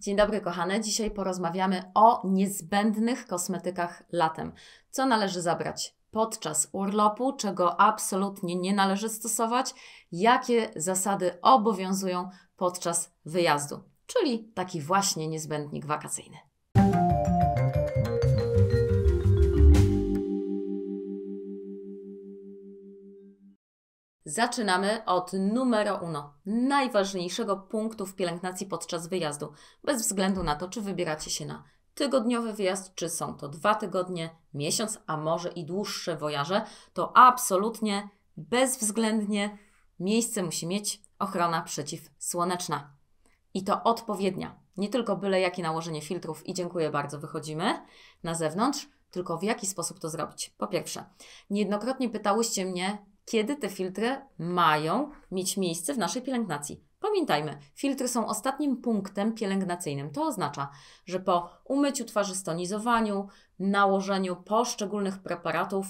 Dzień dobry, kochane. Dzisiaj porozmawiamy o niezbędnych kosmetykach latem. Co należy zabrać podczas urlopu, czego absolutnie nie należy stosować, jakie zasady obowiązują podczas wyjazdu, czyli taki właśnie niezbędnik wakacyjny. Zaczynamy od numero uno, najważniejszego punktu w pielęgnacji podczas wyjazdu, bez względu na to, czy wybieracie się na tygodniowy wyjazd, czy są to dwa tygodnie, miesiąc, a może i dłuższe wojaże, to absolutnie, bezwzględnie miejsce musi mieć ochrona przeciwsłoneczna. I to odpowiednia. Nie tylko byle jakie nałożenie filtrów i dziękuję bardzo, wychodzimy na zewnątrz, tylko w jaki sposób to zrobić. Po pierwsze, niejednokrotnie pytałyście mnie, kiedy te filtry mają mieć miejsce w naszej pielęgnacji. Pamiętajmy, filtry są ostatnim punktem pielęgnacyjnym. To oznacza, że po umyciu twarzy, stonizowaniu, nałożeniu poszczególnych preparatów,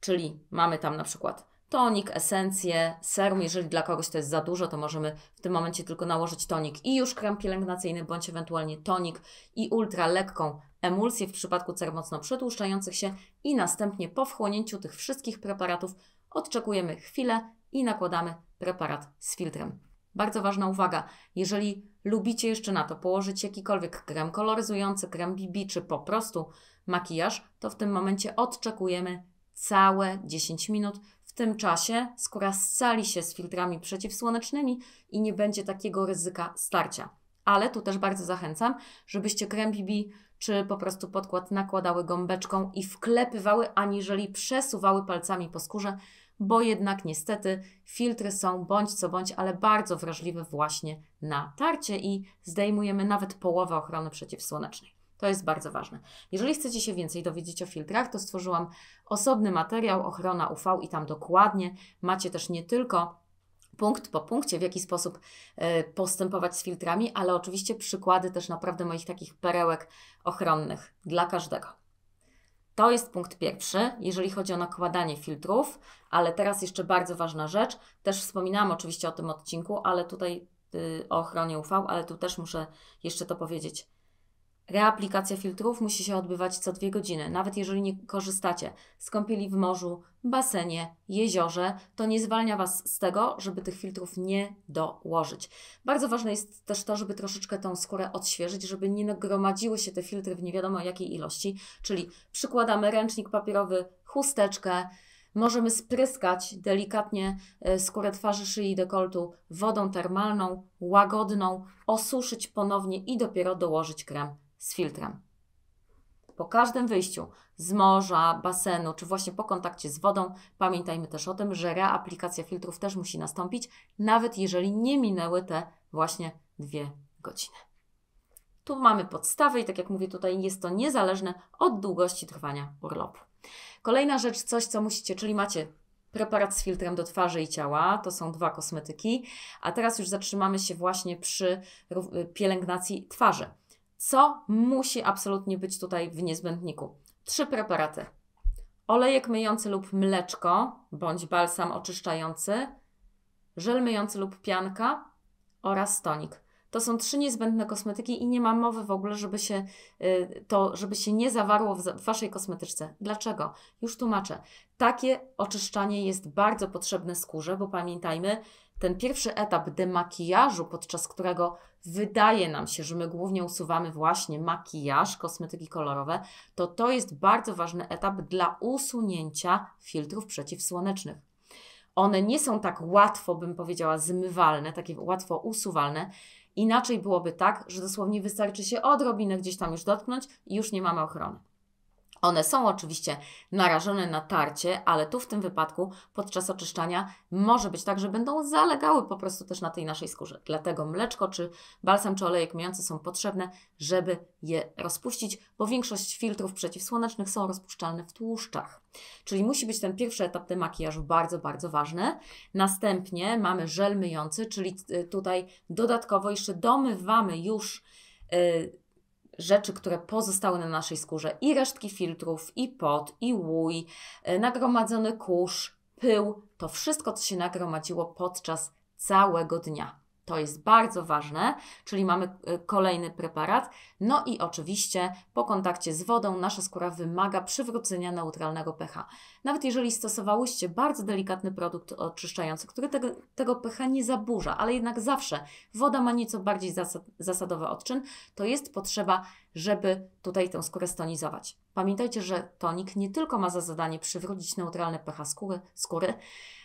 czyli mamy tam na przykład tonik, esencję, serum. Jeżeli dla kogoś to jest za dużo, to możemy w tym momencie tylko nałożyć tonik i już krem pielęgnacyjny, bądź ewentualnie tonik i ultra lekką emulsję w przypadku cer mocno przetłuszczających się i następnie po wchłonięciu tych wszystkich preparatów Odczekujemy chwilę i nakładamy preparat z filtrem. Bardzo ważna uwaga, jeżeli lubicie jeszcze na to położyć jakikolwiek krem koloryzujący, krem BB czy po prostu makijaż, to w tym momencie odczekujemy całe 10 minut. W tym czasie skóra scali się z filtrami przeciwsłonecznymi i nie będzie takiego ryzyka starcia. Ale tu też bardzo zachęcam, żebyście krem BB czy po prostu podkład nakładały gąbeczką i wklepywały, aniżeli przesuwały palcami po skórze, bo jednak niestety filtry są bądź co bądź, ale bardzo wrażliwe właśnie na tarcie i zdejmujemy nawet połowę ochrony przeciwsłonecznej. To jest bardzo ważne. Jeżeli chcecie się więcej dowiedzieć o filtrach, to stworzyłam osobny materiał Ochrona UV i tam dokładnie macie też nie tylko punkt po punkcie, w jaki sposób e, postępować z filtrami, ale oczywiście przykłady też naprawdę moich takich perełek ochronnych dla każdego. To jest punkt pierwszy, jeżeli chodzi o nakładanie filtrów, ale teraz jeszcze bardzo ważna rzecz. Też wspominałam oczywiście o tym odcinku, ale tutaj y, o ochronie UV, ale tu też muszę jeszcze to powiedzieć. Reaplikacja filtrów musi się odbywać co dwie godziny, nawet jeżeli nie korzystacie z kąpieli w morzu, basenie, jeziorze, to nie zwalnia Was z tego, żeby tych filtrów nie dołożyć. Bardzo ważne jest też to, żeby troszeczkę tą skórę odświeżyć, żeby nie nagromadziły się te filtry w nie wiadomo jakiej ilości, czyli przykładamy ręcznik papierowy, chusteczkę, możemy spryskać delikatnie e, skórę twarzy, szyi i dekoltu wodą termalną, łagodną, osuszyć ponownie i dopiero dołożyć krem z filtrem. Po każdym wyjściu z morza, basenu, czy właśnie po kontakcie z wodą, pamiętajmy też o tym, że reaplikacja filtrów też musi nastąpić, nawet jeżeli nie minęły te właśnie dwie godziny. Tu mamy podstawy i tak jak mówię tutaj, jest to niezależne od długości trwania urlopu. Kolejna rzecz, coś co musicie, czyli macie preparat z filtrem do twarzy i ciała, to są dwa kosmetyki, a teraz już zatrzymamy się właśnie przy y, pielęgnacji twarzy. Co musi absolutnie być tutaj w niezbędniku? Trzy preparaty. Olejek myjący lub mleczko, bądź balsam oczyszczający, żel myjący lub pianka oraz tonik. To są trzy niezbędne kosmetyki i nie ma mowy w ogóle, żeby się y, to, żeby się nie zawarło w Waszej kosmetyczce. Dlaczego? Już tłumaczę. Takie oczyszczanie jest bardzo potrzebne skórze, bo pamiętajmy, ten pierwszy etap demakijażu, podczas którego wydaje nam się, że my głównie usuwamy właśnie makijaż, kosmetyki kolorowe, to to jest bardzo ważny etap dla usunięcia filtrów przeciwsłonecznych. One nie są tak łatwo, bym powiedziała, zmywalne, takie łatwo usuwalne. Inaczej byłoby tak, że dosłownie wystarczy się odrobinę gdzieś tam już dotknąć i już nie mamy ochrony. One są oczywiście narażone na tarcie, ale tu w tym wypadku podczas oczyszczania może być tak, że będą zalegały po prostu też na tej naszej skórze. Dlatego mleczko czy balsam czy olejek myjący są potrzebne, żeby je rozpuścić, bo większość filtrów przeciwsłonecznych są rozpuszczalne w tłuszczach. Czyli musi być ten pierwszy etap demakijażu bardzo, bardzo ważny. Następnie mamy żel myjący, czyli y, tutaj dodatkowo jeszcze domywamy już yy, rzeczy, które pozostały na naszej skórze i resztki filtrów, i pot, i łój, e, nagromadzony kurz, pył, to wszystko, co się nagromadziło podczas całego dnia. To jest bardzo ważne, czyli mamy e, kolejny preparat. No i oczywiście po kontakcie z wodą nasza skóra wymaga przywrócenia neutralnego pH. Nawet jeżeli stosowałyście bardzo delikatny produkt oczyszczający, który tego, tego pH nie zaburza, ale jednak zawsze woda ma nieco bardziej zasad, zasadowy odczyn, to jest potrzeba, żeby tutaj tę skórę stonizować. Pamiętajcie, że tonik nie tylko ma za zadanie przywrócić neutralne pH skóry, skóry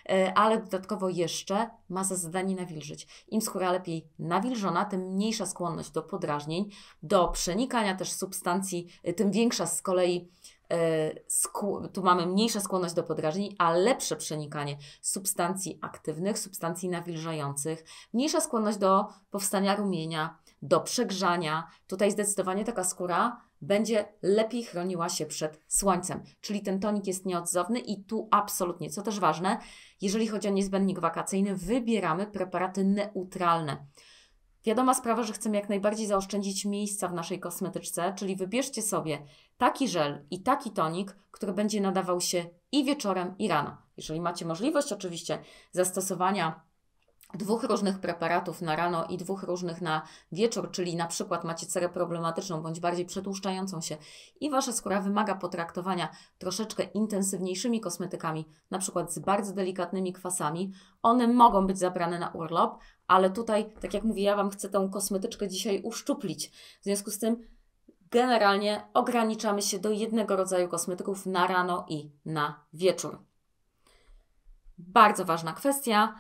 e, ale dodatkowo jeszcze ma za zadanie nawilżyć. Im skóra lepiej nawilżona, tym mniejsza skłonność do podrażnień, do przenikania też substancji, e, tym większa z kolei e, tu mamy mniejsza skłonność do podrażnień, a lepsze przenikanie substancji aktywnych, substancji nawilżających, mniejsza skłonność do powstania rumienia, do przegrzania. Tutaj zdecydowanie taka skóra będzie lepiej chroniła się przed słońcem. Czyli ten tonik jest nieodzowny i tu absolutnie, co też ważne, jeżeli chodzi o niezbędnik wakacyjny, wybieramy preparaty neutralne. Wiadoma sprawa, że chcemy jak najbardziej zaoszczędzić miejsca w naszej kosmetyczce, czyli wybierzcie sobie taki żel i taki tonik, który będzie nadawał się i wieczorem, i rano. Jeżeli macie możliwość oczywiście zastosowania dwóch różnych preparatów na rano i dwóch różnych na wieczór, czyli na przykład macie cerę problematyczną bądź bardziej przetłuszczającą się i wasza skóra wymaga potraktowania troszeczkę intensywniejszymi kosmetykami, na przykład z bardzo delikatnymi kwasami, one mogą być zabrane na urlop, ale tutaj, tak jak mówię, ja wam chcę tę kosmetyczkę dzisiaj uszczuplić. W związku z tym generalnie ograniczamy się do jednego rodzaju kosmetyków na rano i na wieczór. Bardzo ważna kwestia.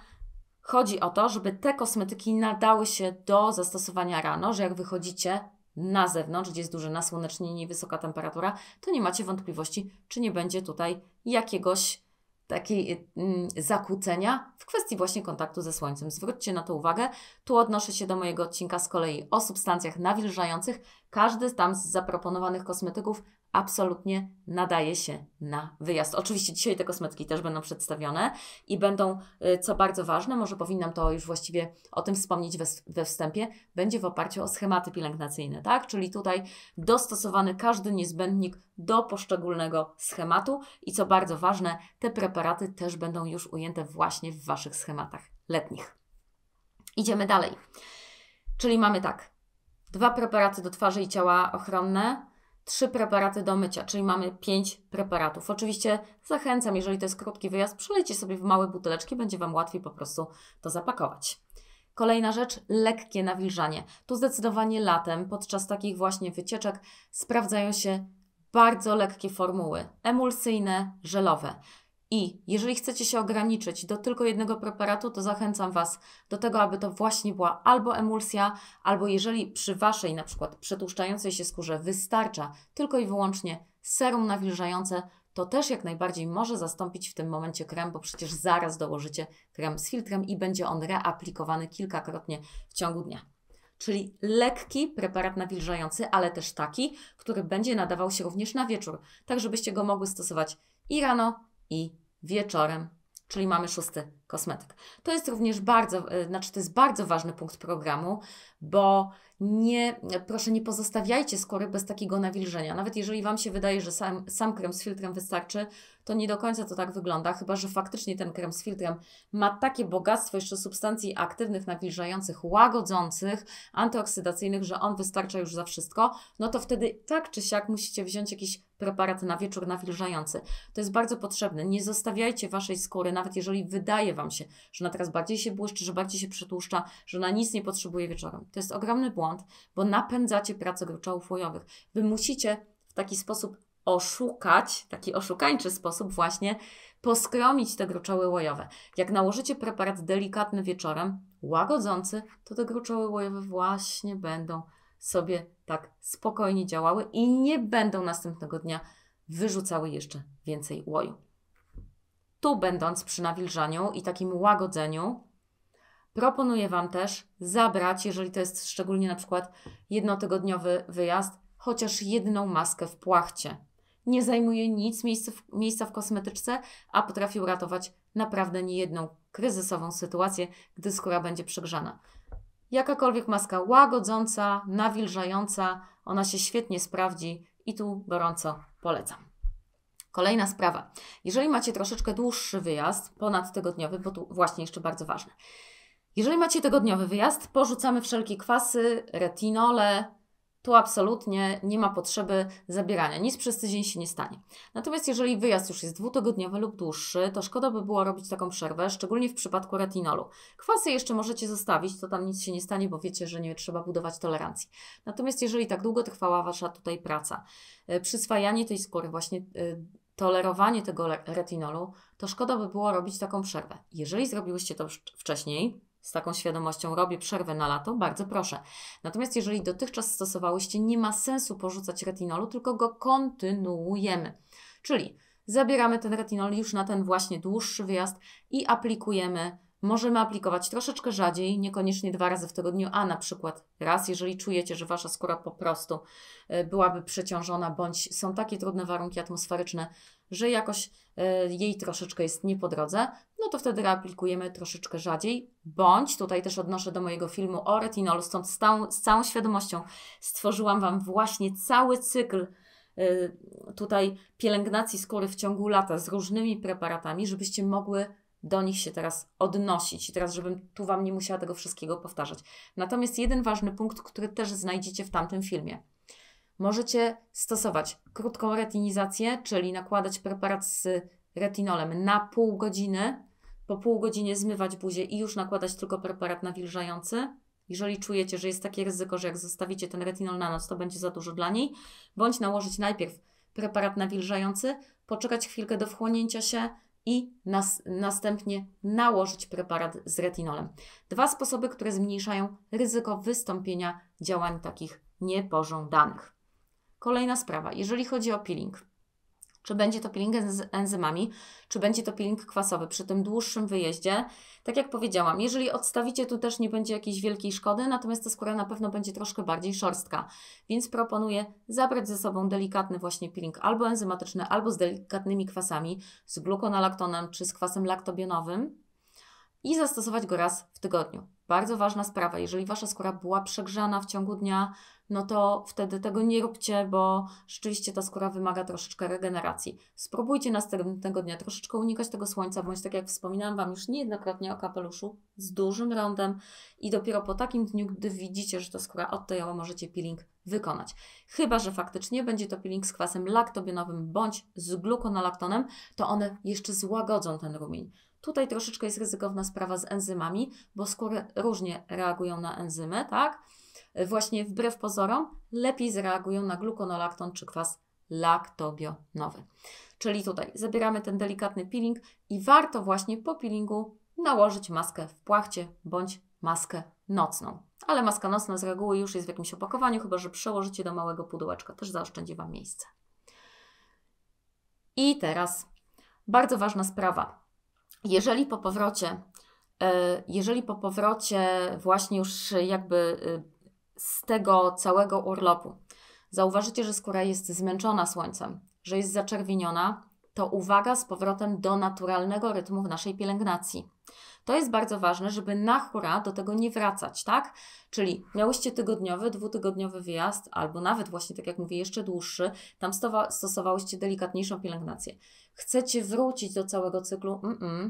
Chodzi o to, żeby te kosmetyki nadały się do zastosowania rano, że jak wychodzicie na zewnątrz, gdzie jest duże nasłonecznienie i wysoka temperatura, to nie macie wątpliwości, czy nie będzie tutaj jakiegoś takiej y, mm, zakłócenia w kwestii właśnie kontaktu ze słońcem. Zwróćcie na to uwagę. Tu odnoszę się do mojego odcinka z kolei o substancjach nawilżających. Każdy tam z zaproponowanych kosmetyków absolutnie nadaje się na wyjazd. Oczywiście dzisiaj te kosmetki też będą przedstawione i będą, y, co bardzo ważne, może powinnam to już właściwie o tym wspomnieć we, we wstępie, będzie w oparciu o schematy pielęgnacyjne, tak? Czyli tutaj dostosowany każdy niezbędnik do poszczególnego schematu i co bardzo ważne, te preparaty też będą już ujęte właśnie w Waszych schematach letnich. Idziemy dalej. Czyli mamy tak, dwa preparaty do twarzy i ciała ochronne, trzy preparaty do mycia, czyli mamy pięć preparatów. Oczywiście zachęcam, jeżeli to jest krótki wyjazd, przelejcie sobie w małe buteleczki, będzie Wam łatwiej po prostu to zapakować. Kolejna rzecz, lekkie nawilżanie. Tu zdecydowanie latem, podczas takich właśnie wycieczek, sprawdzają się bardzo lekkie formuły emulsyjne, żelowe. I jeżeli chcecie się ograniczyć do tylko jednego preparatu, to zachęcam Was do tego, aby to właśnie była albo emulsja, albo jeżeli przy Waszej na przykład przetłuszczającej się skórze wystarcza tylko i wyłącznie serum nawilżające, to też jak najbardziej może zastąpić w tym momencie krem, bo przecież zaraz dołożycie krem z filtrem i będzie on reaplikowany kilkakrotnie w ciągu dnia. Czyli lekki preparat nawilżający, ale też taki, który będzie nadawał się również na wieczór, tak żebyście go mogły stosować i rano, i wieczorem, czyli mamy szósty kosmetyk. To jest również bardzo, e, znaczy to jest bardzo ważny punkt programu, bo nie, proszę nie pozostawiajcie skóry bez takiego nawilżenia. Nawet jeżeli Wam się wydaje, że sam, sam krem z filtrem wystarczy, to nie do końca to tak wygląda, chyba że faktycznie ten krem z filtrem ma takie bogactwo jeszcze substancji aktywnych, nawilżających, łagodzących, antyoksydacyjnych, że on wystarcza już za wszystko, no to wtedy tak czy siak musicie wziąć jakiś preparat na wieczór nawilżający. To jest bardzo potrzebne. Nie zostawiajcie waszej skóry, nawet jeżeli wydaje wam się, że ona teraz bardziej się błyszczy, że bardziej się przetłuszcza, że na nic nie potrzebuje wieczorem. To jest ogromny błąd, bo napędzacie pracę gruczołów łojowych. Wy musicie w taki sposób oszukać, taki oszukańczy sposób właśnie, poskromić te gruczoły łojowe. Jak nałożycie preparat delikatny wieczorem, łagodzący, to te gruczoły łojowe właśnie będą sobie tak spokojnie działały i nie będą następnego dnia wyrzucały jeszcze więcej łoju. Tu będąc przy nawilżaniu i takim łagodzeniu, proponuję Wam też zabrać, jeżeli to jest szczególnie na przykład jednotygodniowy wyjazd, chociaż jedną maskę w płachcie nie zajmuje nic miejsca w, miejsca w kosmetyczce, a potrafi uratować naprawdę niejedną kryzysową sytuację, gdy skóra będzie przegrzana. Jakakolwiek maska łagodząca, nawilżająca, ona się świetnie sprawdzi i tu gorąco polecam. Kolejna sprawa. Jeżeli macie troszeczkę dłuższy wyjazd, ponad tygodniowy, bo tu właśnie jeszcze bardzo ważne. Jeżeli macie tygodniowy wyjazd, porzucamy wszelkie kwasy, retinole, tu absolutnie nie ma potrzeby zabierania. Nic przez tydzień się nie stanie. Natomiast jeżeli wyjazd już jest dwutygodniowy lub dłuższy, to szkoda by było robić taką przerwę, szczególnie w przypadku retinolu. Kwasy jeszcze możecie zostawić, to tam nic się nie stanie, bo wiecie, że nie trzeba budować tolerancji. Natomiast jeżeli tak długo trwała Wasza tutaj praca, y, przyswajanie tej skóry, właśnie y, tolerowanie tego retinolu, to szkoda by było robić taką przerwę. Jeżeli zrobiłyście to wcześniej, z taką świadomością robię przerwę na lato, bardzo proszę. Natomiast jeżeli dotychczas stosowałyście, nie ma sensu porzucać retinolu, tylko go kontynuujemy. Czyli zabieramy ten retinol już na ten właśnie dłuższy wyjazd i aplikujemy. Możemy aplikować troszeczkę rzadziej, niekoniecznie dwa razy w tygodniu, a na przykład raz, jeżeli czujecie, że wasza skóra po prostu e, byłaby przeciążona, bądź są takie trudne warunki atmosferyczne, że jakoś e, jej troszeczkę jest nie po drodze, no to wtedy reaplikujemy troszeczkę rzadziej, bądź tutaj też odnoszę do mojego filmu o stąd z całą, z całą świadomością stworzyłam Wam właśnie cały cykl e, tutaj pielęgnacji skóry w ciągu lata z różnymi preparatami, żebyście mogły do nich się teraz odnosić. I teraz, żebym tu Wam nie musiała tego wszystkiego powtarzać. Natomiast jeden ważny punkt, który też znajdziecie w tamtym filmie. Możecie stosować krótką retinizację, czyli nakładać preparat z retinolem na pół godziny, po pół godzinie zmywać buzię i już nakładać tylko preparat nawilżający. Jeżeli czujecie, że jest takie ryzyko, że jak zostawicie ten retinol na noc, to będzie za dużo dla niej, bądź nałożyć najpierw preparat nawilżający, poczekać chwilkę do wchłonięcia się i nas, następnie nałożyć preparat z retinolem. Dwa sposoby, które zmniejszają ryzyko wystąpienia działań takich niepożądanych. Kolejna sprawa, jeżeli chodzi o peeling. Czy będzie to peeling z enzymami, czy będzie to peeling kwasowy przy tym dłuższym wyjeździe. Tak jak powiedziałam, jeżeli odstawicie, tu też nie będzie jakiejś wielkiej szkody, natomiast ta skóra na pewno będzie troszkę bardziej szorstka. Więc proponuję zabrać ze sobą delikatny właśnie peeling albo enzymatyczny, albo z delikatnymi kwasami, z glukonalaktonem czy z kwasem laktobionowym i zastosować go raz w tygodniu. Bardzo ważna sprawa, jeżeli Wasza skóra była przegrzana w ciągu dnia, no to wtedy tego nie róbcie, bo rzeczywiście ta skóra wymaga troszeczkę regeneracji. Spróbujcie następnego dnia troszeczkę unikać tego słońca, bądź tak jak wspominałam Wam już niejednokrotnie o kapeluszu z dużym rondem i dopiero po takim dniu, gdy widzicie, że ta skóra odtajęła, możecie peeling wykonać. Chyba, że faktycznie będzie to peeling z kwasem laktobionowym bądź z glukonolaktonem, to one jeszcze złagodzą ten rumień. Tutaj troszeczkę jest ryzykowna sprawa z enzymami, bo skóry różnie reagują na enzymy, tak? właśnie wbrew pozorom lepiej zareagują na glukonolakton czy kwas laktobionowy. Czyli tutaj zabieramy ten delikatny peeling i warto właśnie po peelingu nałożyć maskę w płachcie bądź maskę nocną. Ale maska nocna z reguły już jest w jakimś opakowaniu, chyba że przełożycie do małego pudełeczka. Też zaoszczędzi Wam miejsce. I teraz bardzo ważna sprawa. Jeżeli po powrocie, e, jeżeli po powrocie właśnie już jakby y, z tego całego urlopu zauważycie, że skóra jest zmęczona słońcem, że jest zaczerwieniona, to uwaga z powrotem do naturalnego rytmu w naszej pielęgnacji. To jest bardzo ważne, żeby na hura do tego nie wracać, tak? Czyli miałyście tygodniowy, dwutygodniowy wyjazd, albo nawet właśnie, tak jak mówię, jeszcze dłuższy, tam stosowałyście delikatniejszą pielęgnację. Chcecie wrócić do całego cyklu? Mm -mm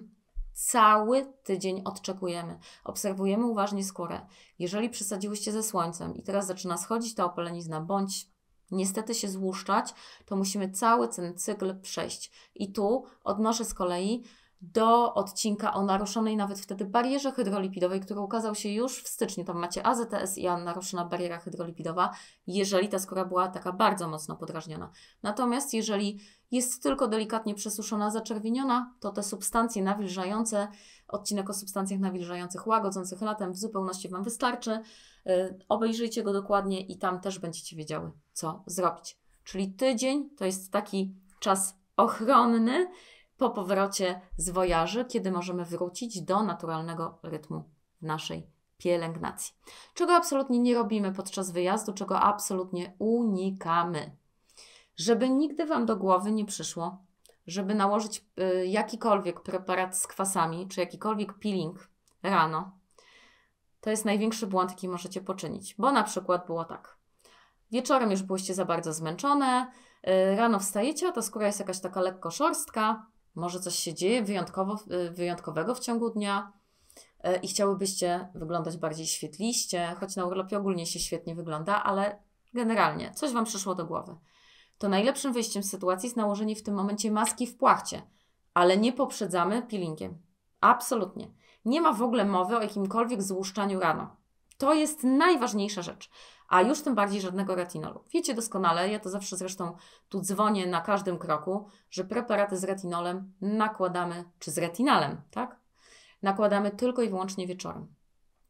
cały tydzień odczekujemy. Obserwujemy uważnie skórę. Jeżeli przesadziłyście ze słońcem i teraz zaczyna schodzić ta opalenizna, bądź niestety się złuszczać, to musimy cały ten cykl przejść. I tu odnoszę z kolei do odcinka o naruszonej nawet wtedy barierze hydrolipidowej, który ukazał się już w styczniu. Tam macie AZTS i AN, naruszona bariera hydrolipidowa, jeżeli ta skóra była taka bardzo mocno podrażniona. Natomiast jeżeli jest tylko delikatnie przesuszona, zaczerwieniona, to te substancje nawilżające, odcinek o substancjach nawilżających, łagodzących latem w zupełności Wam wystarczy. Y, obejrzyjcie go dokładnie i tam też będziecie wiedziały, co zrobić. Czyli tydzień to jest taki czas ochronny, po powrocie z wojaży, kiedy możemy wrócić do naturalnego rytmu naszej pielęgnacji. Czego absolutnie nie robimy podczas wyjazdu, czego absolutnie unikamy. Żeby nigdy Wam do głowy nie przyszło, żeby nałożyć y, jakikolwiek preparat z kwasami, czy jakikolwiek peeling rano, to jest największy błąd, jaki możecie poczynić. Bo na przykład było tak. Wieczorem już byłyście za bardzo zmęczone, y, rano wstajecie, a ta skóra jest jakaś taka lekko szorstka, może coś się dzieje wyjątkowo, y, wyjątkowego w ciągu dnia y, i chciałybyście wyglądać bardziej świetliście, choć na urlopie ogólnie się świetnie wygląda, ale generalnie coś Wam przyszło do głowy. To najlepszym wyjściem z sytuacji jest nałożenie w tym momencie maski w płachcie, ale nie poprzedzamy peelingiem. Absolutnie. Nie ma w ogóle mowy o jakimkolwiek złuszczaniu rano. To jest najważniejsza rzecz a już tym bardziej żadnego retinolu. Wiecie doskonale, ja to zawsze zresztą tu dzwonię na każdym kroku, że preparaty z retinolem nakładamy, czy z retinalem, tak? Nakładamy tylko i wyłącznie wieczorem.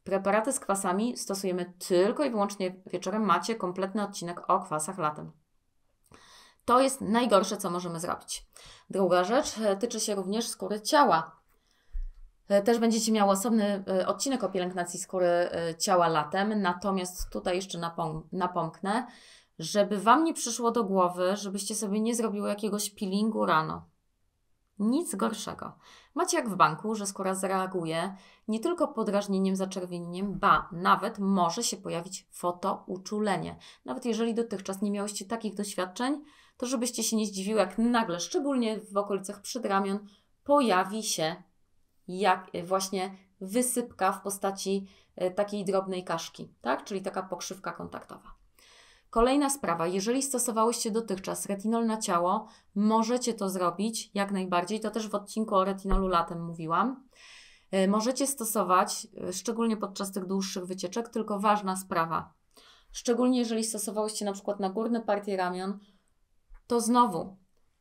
Preparaty z kwasami stosujemy tylko i wyłącznie wieczorem. Macie kompletny odcinek o kwasach latem. To jest najgorsze, co możemy zrobić. Druga rzecz e, tyczy się również skóry ciała. E, też będziecie miały osobny e, odcinek o pielęgnacji skóry e, ciała latem, natomiast tutaj jeszcze napom- napomknę, żeby Wam nie przyszło do głowy, żebyście sobie nie zrobiły jakiegoś peelingu rano. Nic gorszego. Macie jak w banku, że skóra zareaguje nie tylko podrażnieniem, zaczerwienieniem, ba, nawet może się pojawić fotouczulenie. Nawet jeżeli dotychczas nie miałyście takich doświadczeń, to żebyście się nie zdziwiły, jak nagle, szczególnie w okolicach przedramion, pojawi się jak e, właśnie wysypka w postaci e, takiej drobnej kaszki, tak? czyli taka pokrzywka kontaktowa. Kolejna sprawa, jeżeli stosowałyście dotychczas retinol na ciało, możecie to zrobić jak najbardziej. To też w odcinku o retinolu latem mówiłam. E, możecie stosować, szczególnie podczas tych dłuższych wycieczek, tylko ważna sprawa. Szczególnie jeżeli stosowałyście na przykład na górne partie ramion, to znowu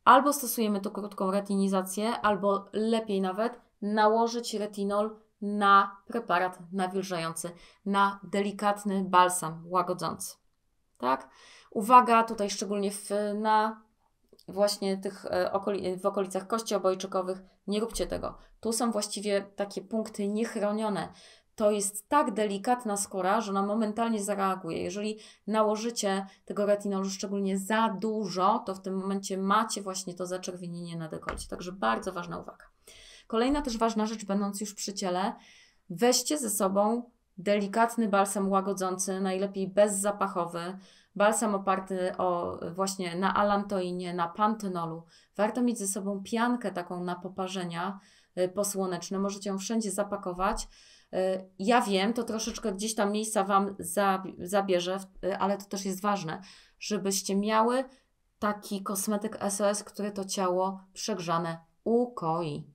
albo stosujemy tu krótką retinizację, albo lepiej nawet nałożyć retinol na preparat nawilżający, na delikatny balsam łagodzący. Tak? Uwaga tutaj szczególnie w, na właśnie tych e, okoli, w okolicach kości obojczykowych, nie róbcie tego. Tu są właściwie takie punkty niechronione. To jest tak delikatna skóra, że ona momentalnie zareaguje. Jeżeli nałożycie tego retinolu szczególnie za dużo, to w tym momencie macie właśnie to zaczerwienienie na dekolcie. Także bardzo ważna uwaga. Kolejna też ważna rzecz, będąc już przy ciele, weźcie ze sobą delikatny balsam łagodzący, najlepiej bezzapachowy, balsam oparty o właśnie na alantoinie, na pantynolu. Warto mieć ze sobą piankę taką na poparzenia y, posłoneczne, możecie ją wszędzie zapakować. Y, ja wiem, to troszeczkę gdzieś tam miejsca Wam zabierze, y, ale to też jest ważne, żebyście miały taki kosmetyk SOS, który to ciało przegrzane ukoi.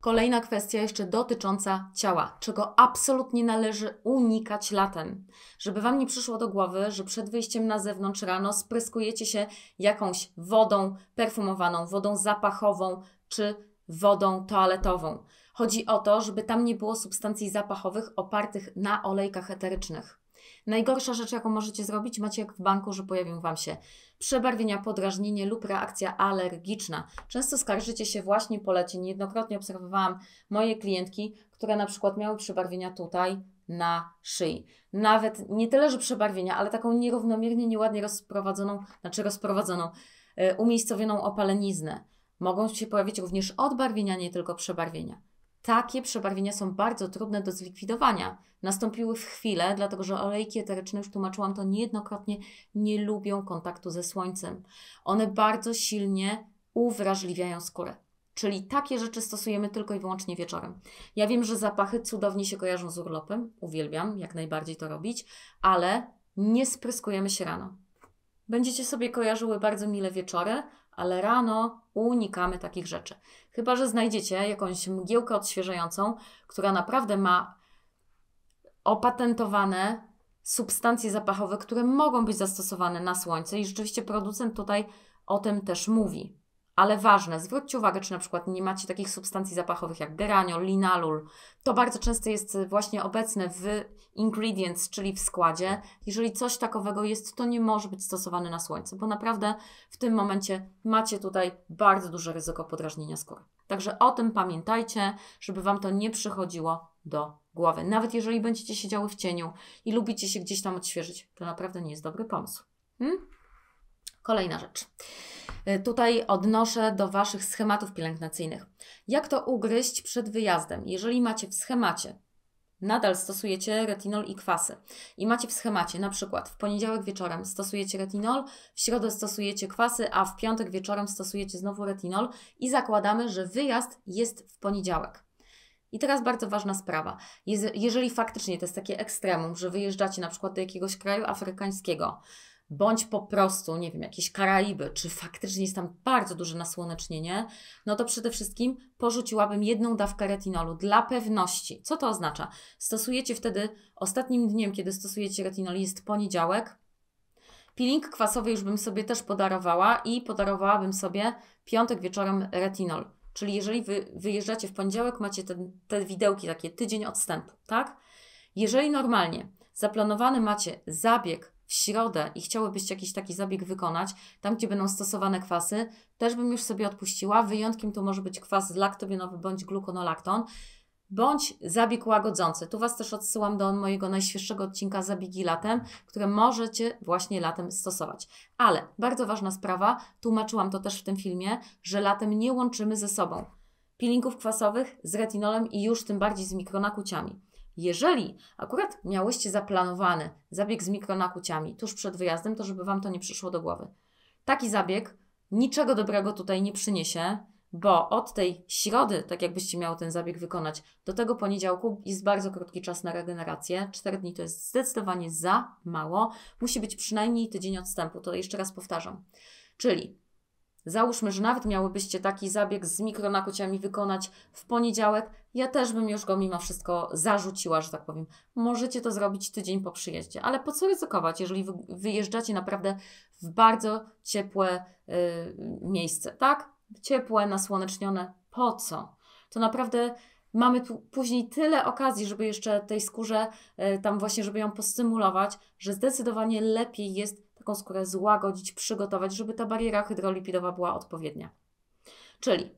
Kolejna kwestia jeszcze dotycząca ciała, czego absolutnie należy unikać latem. Żeby Wam nie przyszło do głowy, że przed wyjściem na zewnątrz rano spryskujecie się jakąś wodą perfumowaną, wodą zapachową czy wodą toaletową. Chodzi o to, żeby tam nie było substancji zapachowych opartych na olejkach eterycznych. Najgorsza rzecz, jaką możecie zrobić, macie jak w banku, że pojawią Wam się przebarwienia, podrażnienie lub reakcja alergiczna. Często skarżycie się właśnie po lecie. Niejednokrotnie obserwowałam moje klientki, które na przykład miały przebarwienia tutaj, na szyi. Nawet nie tyle, że przebarwienia, ale taką nierównomiernie, nieładnie rozprowadzoną, znaczy rozprowadzoną, e, umiejscowioną opaleniznę. Mogą się pojawić również odbarwienia, nie tylko przebarwienia. Takie przebarwienia są bardzo trudne do zlikwidowania. Nastąpiły w chwilę, dlatego że olejki eteryczne, już tłumaczyłam to niejednokrotnie, nie lubią kontaktu ze słońcem. One bardzo silnie uwrażliwiają skórę. Czyli takie rzeczy stosujemy tylko i wyłącznie wieczorem. Ja wiem, że zapachy cudownie się kojarzą z urlopem, uwielbiam jak najbardziej to robić, ale nie spryskujemy się rano. Będziecie sobie kojarzyły bardzo mile wieczory, ale rano unikamy takich rzeczy. Chyba, że znajdziecie jakąś mgiełkę odświeżającą, która naprawdę ma opatentowane substancje zapachowe, które mogą być zastosowane na słońce i rzeczywiście producent tutaj o tym też mówi ale ważne, zwróćcie uwagę, czy na przykład nie macie takich substancji zapachowych jak geraniol, linalul. To bardzo często jest właśnie obecne w ingredients, czyli w składzie. Jeżeli coś takowego jest, to nie może być stosowane na słońcu, bo naprawdę w tym momencie macie tutaj bardzo duże ryzyko podrażnienia skóry. Także o tym pamiętajcie, żeby Wam to nie przychodziło do głowy. Nawet jeżeli będziecie siedziały w cieniu i lubicie się gdzieś tam odświeżyć, to naprawdę nie jest dobry pomysł. Hmm? Kolejna rzecz. E, tutaj odnoszę do Waszych schematów pielęgnacyjnych. Jak to ugryźć przed wyjazdem? Jeżeli macie w schemacie nadal stosujecie retinol i kwasy. I macie w schemacie, na przykład w poniedziałek wieczorem stosujecie retinol, w środę stosujecie kwasy, a w piątek wieczorem stosujecie znowu retinol i zakładamy, że wyjazd jest w poniedziałek. I teraz bardzo ważna sprawa. Jeżeli faktycznie to jest takie ekstremum, że wyjeżdżacie na przykład do jakiegoś kraju afrykańskiego, bądź po prostu, nie wiem, jakieś Karaiby, czy faktycznie jest tam bardzo duże nasłonecznienie, no to przede wszystkim porzuciłabym jedną dawkę retinolu dla pewności. Co to oznacza? Stosujecie wtedy, ostatnim dniem, kiedy stosujecie retinol jest poniedziałek, peeling kwasowy już bym sobie też podarowała i podarowałabym sobie piątek wieczorem retinol. Czyli jeżeli wy wyjeżdżacie w poniedziałek, macie te, te widełki takie, tydzień odstępu, tak? Jeżeli normalnie zaplanowany macie zabieg w środę i chciałybyście jakiś taki zabieg wykonać, tam gdzie będą stosowane kwasy, też bym już sobie odpuściła. Wyjątkiem to może być kwas laktobienowy bądź glukonolakton bądź zabieg łagodzący. Tu Was też odsyłam do mojego najświeższego odcinka Zabiegi latem, które możecie właśnie latem stosować. Ale bardzo ważna sprawa, tłumaczyłam to też w tym filmie, że latem nie łączymy ze sobą peelingów kwasowych z retinolem i już tym bardziej z mikronakuciami. Jeżeli akurat miałyście zaplanowany zabieg z mikronakuciami tuż przed wyjazdem, to żeby Wam to nie przyszło do głowy. Taki zabieg niczego dobrego tutaj nie przyniesie, bo od tej środy, tak jakbyście miały ten zabieg wykonać, do tego poniedziałku jest bardzo krótki czas na regenerację. 4 dni to jest zdecydowanie za mało. Musi być przynajmniej tydzień odstępu, to jeszcze raz powtarzam. Czyli Załóżmy, że nawet miałybyście taki zabieg z mikronakuciami wykonać w poniedziałek, ja też bym już go mimo wszystko zarzuciła, że tak powiem. Możecie to zrobić tydzień po przyjeździe, ale po co ryzykować, jeżeli wyjeżdżacie naprawdę w bardzo ciepłe y, miejsce, tak? Ciepłe, nasłonecznione, po co? To naprawdę mamy tu później tyle okazji, żeby jeszcze tej skórze y, tam właśnie, żeby ją postymulować, że zdecydowanie lepiej jest szybką skórę złagodzić, przygotować, żeby ta bariera hydrolipidowa była odpowiednia. Czyli,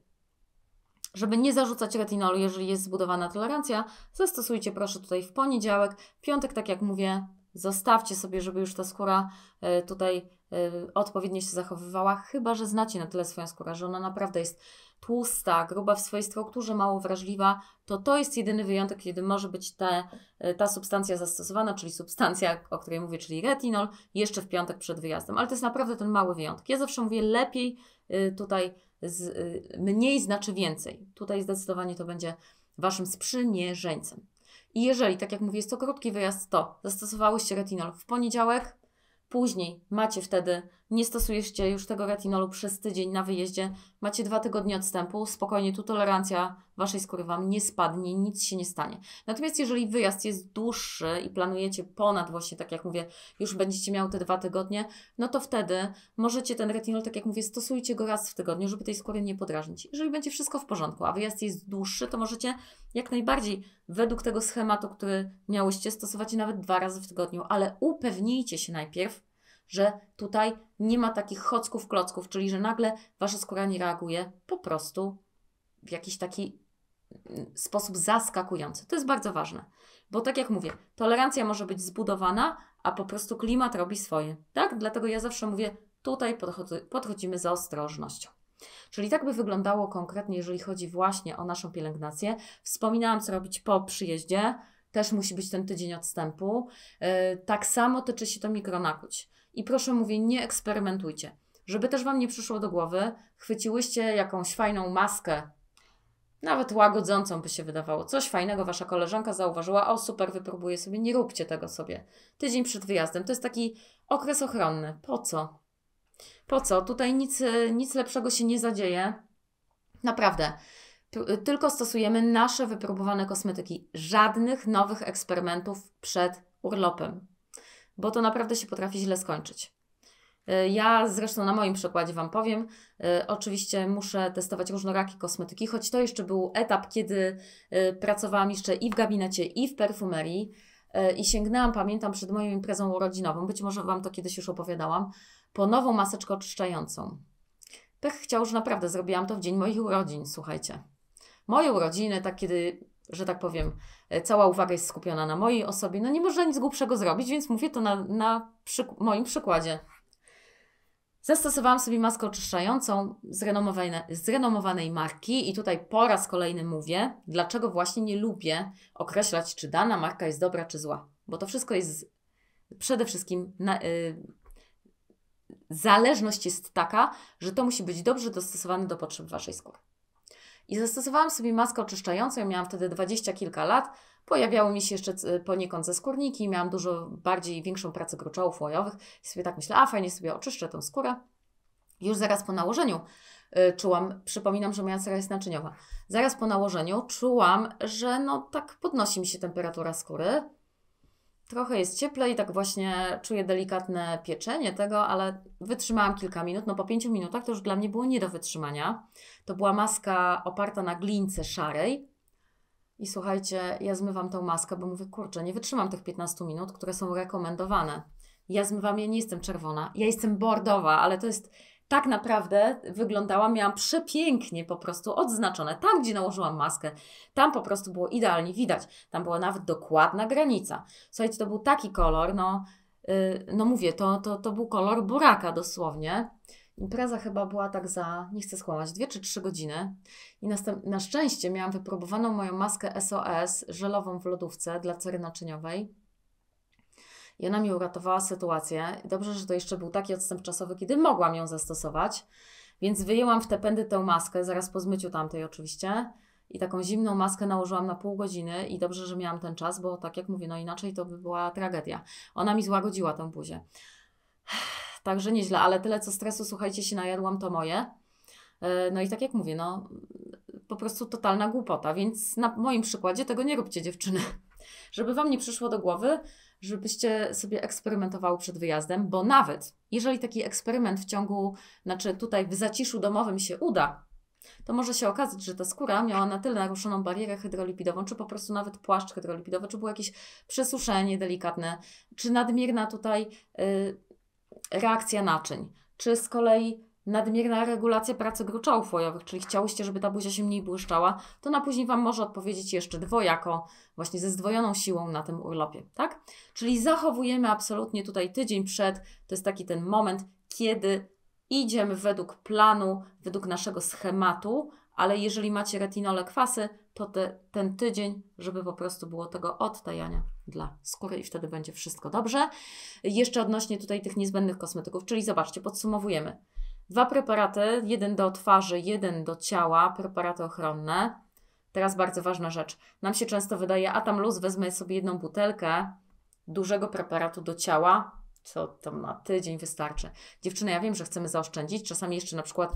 żeby nie zarzucać retinolu, jeżeli jest zbudowana tolerancja, zastosujcie proszę tutaj w poniedziałek, piątek, tak jak mówię, zostawcie sobie, żeby już ta skóra e, tutaj e, odpowiednio się zachowywała, chyba że znacie na tyle swoją skórę, że ona naprawdę jest tłusta, gruba w swojej strukturze, mało wrażliwa, to to jest jedyny wyjątek, kiedy może być te, e, ta substancja zastosowana, czyli substancja, o której mówię, czyli retinol, jeszcze w piątek przed wyjazdem. Ale to jest naprawdę ten mały wyjątek. Ja zawsze mówię, lepiej e, tutaj z, e, mniej znaczy więcej. Tutaj zdecydowanie to będzie Waszym sprzymierzeńcem. I jeżeli, tak jak mówię, jest to krótki wyjazd, to zastosowałyście retinol w poniedziałek, później macie wtedy nie stosujecie już tego retinolu przez tydzień na wyjeździe, macie dwa tygodnie odstępu, spokojnie tu tolerancja waszej skóry wam nie spadnie, nic się nie stanie. Natomiast jeżeli wyjazd jest dłuższy i planujecie ponad właśnie, tak jak mówię, już będziecie miał te dwa tygodnie, no to wtedy możecie ten retinol, tak jak mówię, stosujcie go raz w tygodniu, żeby tej skóry nie podrażnić. Jeżeli będzie wszystko w porządku, a wyjazd jest dłuższy, to możecie jak najbardziej według tego schematu, który miałyście, stosować nawet dwa razy w tygodniu, ale upewnijcie się najpierw, że tutaj nie ma takich chocków, klocków, czyli że nagle Wasza skóra nie reaguje po prostu w jakiś taki mm, sposób zaskakujący. To jest bardzo ważne, bo tak jak mówię, tolerancja może być zbudowana, a po prostu klimat robi swoje, tak? Dlatego ja zawsze mówię, tutaj podchodzimy z ostrożnością. Czyli tak by wyglądało konkretnie, jeżeli chodzi właśnie o naszą pielęgnację. Wspominałam, co robić po przyjeździe, też musi być ten tydzień odstępu. Yy, tak samo tyczy się to mikronakuć. I proszę mówię, nie eksperymentujcie. Żeby też Wam nie przyszło do głowy, chwyciłyście jakąś fajną maskę, nawet łagodzącą by się wydawało. Coś fajnego Wasza koleżanka zauważyła, o super, wypróbuję sobie, nie róbcie tego sobie. Tydzień przed wyjazdem, to jest taki okres ochronny. Po co? Po co? Tutaj nic, nic lepszego się nie zadzieje. Naprawdę tylko stosujemy nasze wypróbowane kosmetyki. Żadnych nowych eksperymentów przed urlopem bo to naprawdę się potrafi źle skończyć. Y, ja zresztą na moim przykładzie Wam powiem, y, oczywiście muszę testować różnorakie kosmetyki, choć to jeszcze był etap, kiedy y, pracowałam jeszcze i w gabinecie, i w perfumerii. I sięgnęłam, pamiętam, przed moją imprezą urodzinową, być może Wam to kiedyś już opowiadałam, po nową maseczkę oczyszczającą. Pech chciał, że naprawdę zrobiłam to w dzień moich urodzin, słuchajcie. Moje urodziny, tak kiedy że tak powiem, e, cała uwaga jest skupiona na mojej osobie, no nie można nic głupszego zrobić, więc mówię to na, na przyk moim przykładzie. Zastosowałam sobie maskę oczyszczającą z renomowanej, z renomowanej marki i tutaj po raz kolejny mówię, dlaczego właśnie nie lubię określać, czy dana marka jest dobra, czy zła. Bo to wszystko jest przede wszystkim na, y, zależność jest taka, że to musi być dobrze dostosowane do potrzeb Waszej skóry. I zastosowałam sobie maskę oczyszczającą, ja miałam wtedy dwadzieścia kilka lat, pojawiały mi się jeszcze poniekąd ze skórniki, miałam dużo bardziej, większą pracę gruczołów łojowych i sobie tak myślę, a fajnie sobie oczyszczę tę skórę. Już zaraz po nałożeniu y, czułam, przypominam, że miałam cera naczyniowa, zaraz po nałożeniu czułam, że no tak podnosi mi się temperatura skóry, Trochę jest cieplej, tak właśnie czuję delikatne pieczenie tego, ale wytrzymałam kilka minut. No po pięciu minutach to już dla mnie było nie do wytrzymania. To była maska oparta na glince szarej. I słuchajcie, ja zmywam tą maskę, bo mówię, kurczę, nie wytrzymam tych 15 minut, które są rekomendowane. Ja zmywam, ja nie jestem czerwona, ja jestem bordowa, ale to jest tak naprawdę wyglądałam, miałam przepięknie po prostu odznaczone. Tam, gdzie nałożyłam maskę, tam po prostu było idealnie widać. Tam była nawet dokładna granica. Słuchajcie, to był taki kolor, no, yy, no mówię, to, to, to był kolor buraka dosłownie. Impreza chyba była tak za, nie chcę skłamać, dwie czy trzy godziny. I na szczęście miałam wypróbowaną moją maskę SOS, żelową w lodówce dla cery naczyniowej i ona mi uratowała sytuację. dobrze, że to jeszcze był taki odstęp czasowy, kiedy mogłam ją zastosować. Więc wyjęłam w te pędy tę maskę, zaraz po zmyciu tamtej oczywiście. I taką zimną maskę nałożyłam na pół godziny i dobrze, że miałam ten czas, bo tak jak mówię, no inaczej to by była tragedia. Ona mi złagodziła tę buzię. Także nieźle, ale tyle co stresu, słuchajcie, się najadłam, to moje. E, no i tak jak mówię, no po prostu totalna głupota, więc na moim przykładzie tego nie róbcie dziewczyny. Żeby Wam nie przyszło do głowy, żebyście sobie eksperymentowały przed wyjazdem, bo nawet jeżeli taki eksperyment w ciągu, znaczy tutaj w zaciszu domowym się uda, to może się okazać, że ta skóra miała na tyle naruszoną barierę hydrolipidową, czy po prostu nawet płaszcz hydrolipidowy, czy było jakieś przesuszenie delikatne, czy nadmierna tutaj y, reakcja naczyń, czy z kolei nadmierna regulacja pracy gruczołów fojowych, czyli chciałyście, żeby ta buzia się mniej błyszczała, to na później Wam może odpowiedzieć jeszcze dwojako, właśnie ze zdwojoną siłą na tym urlopie, tak? Czyli zachowujemy absolutnie tutaj tydzień przed, to jest taki ten moment, kiedy idziemy według planu, według naszego schematu, ale jeżeli macie retinole kwasy, to te, ten tydzień, żeby po prostu było tego odtajania dla skóry i wtedy będzie wszystko dobrze. Jeszcze odnośnie tutaj tych niezbędnych kosmetyków, czyli zobaczcie, podsumowujemy. Dwa preparaty, jeden do twarzy, jeden do ciała, preparaty ochronne. Teraz bardzo ważna rzecz. Nam się często wydaje, a tam luz, wezmę sobie jedną butelkę dużego preparatu do ciała, co tam na tydzień wystarczy. Dziewczyny, ja wiem, że chcemy zaoszczędzić. Czasami jeszcze na przykład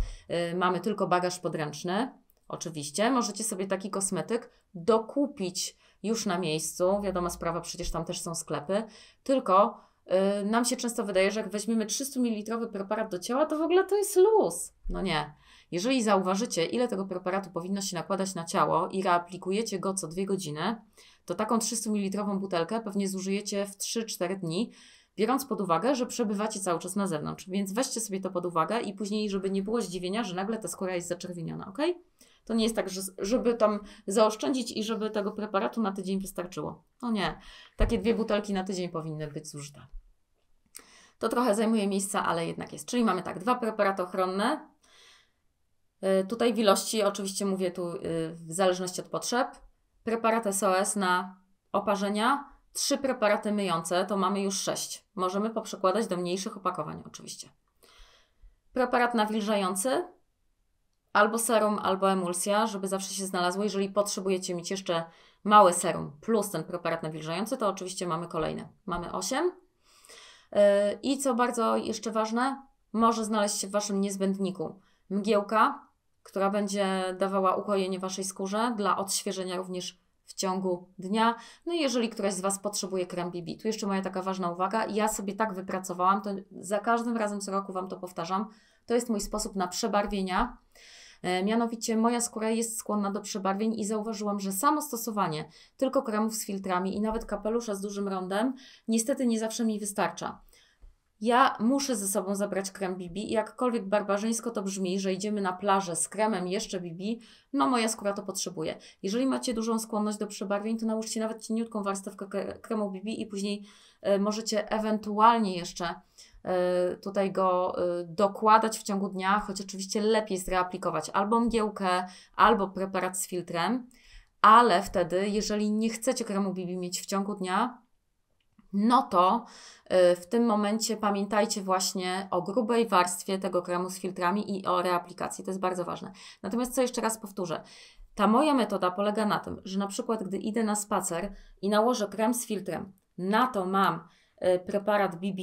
y, mamy tylko bagaż podręczny. Oczywiście, możecie sobie taki kosmetyk dokupić już na miejscu. Wiadoma sprawa, przecież tam też są sklepy. Tylko Y, nam się często wydaje, że jak weźmiemy 300 ml preparat do ciała, to w ogóle to jest luz. No nie. Jeżeli zauważycie, ile tego preparatu powinno się nakładać na ciało i reaplikujecie go co dwie godziny, to taką 300 ml butelkę pewnie zużyjecie w 3-4 dni, biorąc pod uwagę, że przebywacie cały czas na zewnątrz. Więc weźcie sobie to pod uwagę i później, żeby nie było zdziwienia, że nagle ta skóra jest zaczerwieniona, ok? To nie jest tak, że, żeby tam zaoszczędzić i żeby tego preparatu na tydzień wystarczyło. No nie. Takie dwie butelki na tydzień powinny być zużyte. To trochę zajmuje miejsca, ale jednak jest. Czyli mamy tak, dwa preparaty ochronne. Y, tutaj w ilości, oczywiście mówię tu y, w zależności od potrzeb. Preparat SOS na oparzenia, trzy preparaty myjące, to mamy już sześć. Możemy poprzekładać do mniejszych opakowań oczywiście. Preparat nawilżający, albo serum, albo emulsja, żeby zawsze się znalazło. Jeżeli potrzebujecie mieć jeszcze małe serum plus ten preparat nawilżający, to oczywiście mamy kolejne. Mamy 8. Y, I co bardzo jeszcze ważne, może znaleźć się w Waszym niezbędniku mgiełka, która będzie dawała ukojenie Waszej skórze dla odświeżenia również w ciągu dnia. No i jeżeli któraś z Was potrzebuje krem BB, tu jeszcze moja taka ważna uwaga, ja sobie tak wypracowałam, to za każdym razem co roku Wam to powtarzam, to jest mój sposób na przebarwienia. E, mianowicie moja skóra jest skłonna do przebarwień i zauważyłam, że samo stosowanie tylko kremów z filtrami i nawet kapelusza z dużym rondem niestety nie zawsze mi wystarcza. Ja muszę ze sobą zabrać krem BB i jakkolwiek barbarzyńsko to brzmi, że idziemy na plażę z kremem jeszcze BB, no moja skóra to potrzebuje. Jeżeli macie dużą skłonność do przebarwień, to nauczcie nawet cieniutką warstewkę kremu BB i później e, możecie ewentualnie jeszcze Y, tutaj go y, dokładać w ciągu dnia, choć oczywiście lepiej zreaplikować albo mgiełkę, albo preparat z filtrem, ale wtedy, jeżeli nie chcecie kremu BB mieć w ciągu dnia, no to y, w tym momencie pamiętajcie właśnie o grubej warstwie tego kremu z filtrami i o reaplikacji. To jest bardzo ważne. Natomiast co jeszcze raz powtórzę. Ta moja metoda polega na tym, że na przykład gdy idę na spacer i nałożę krem z filtrem, na to mam preparat BB,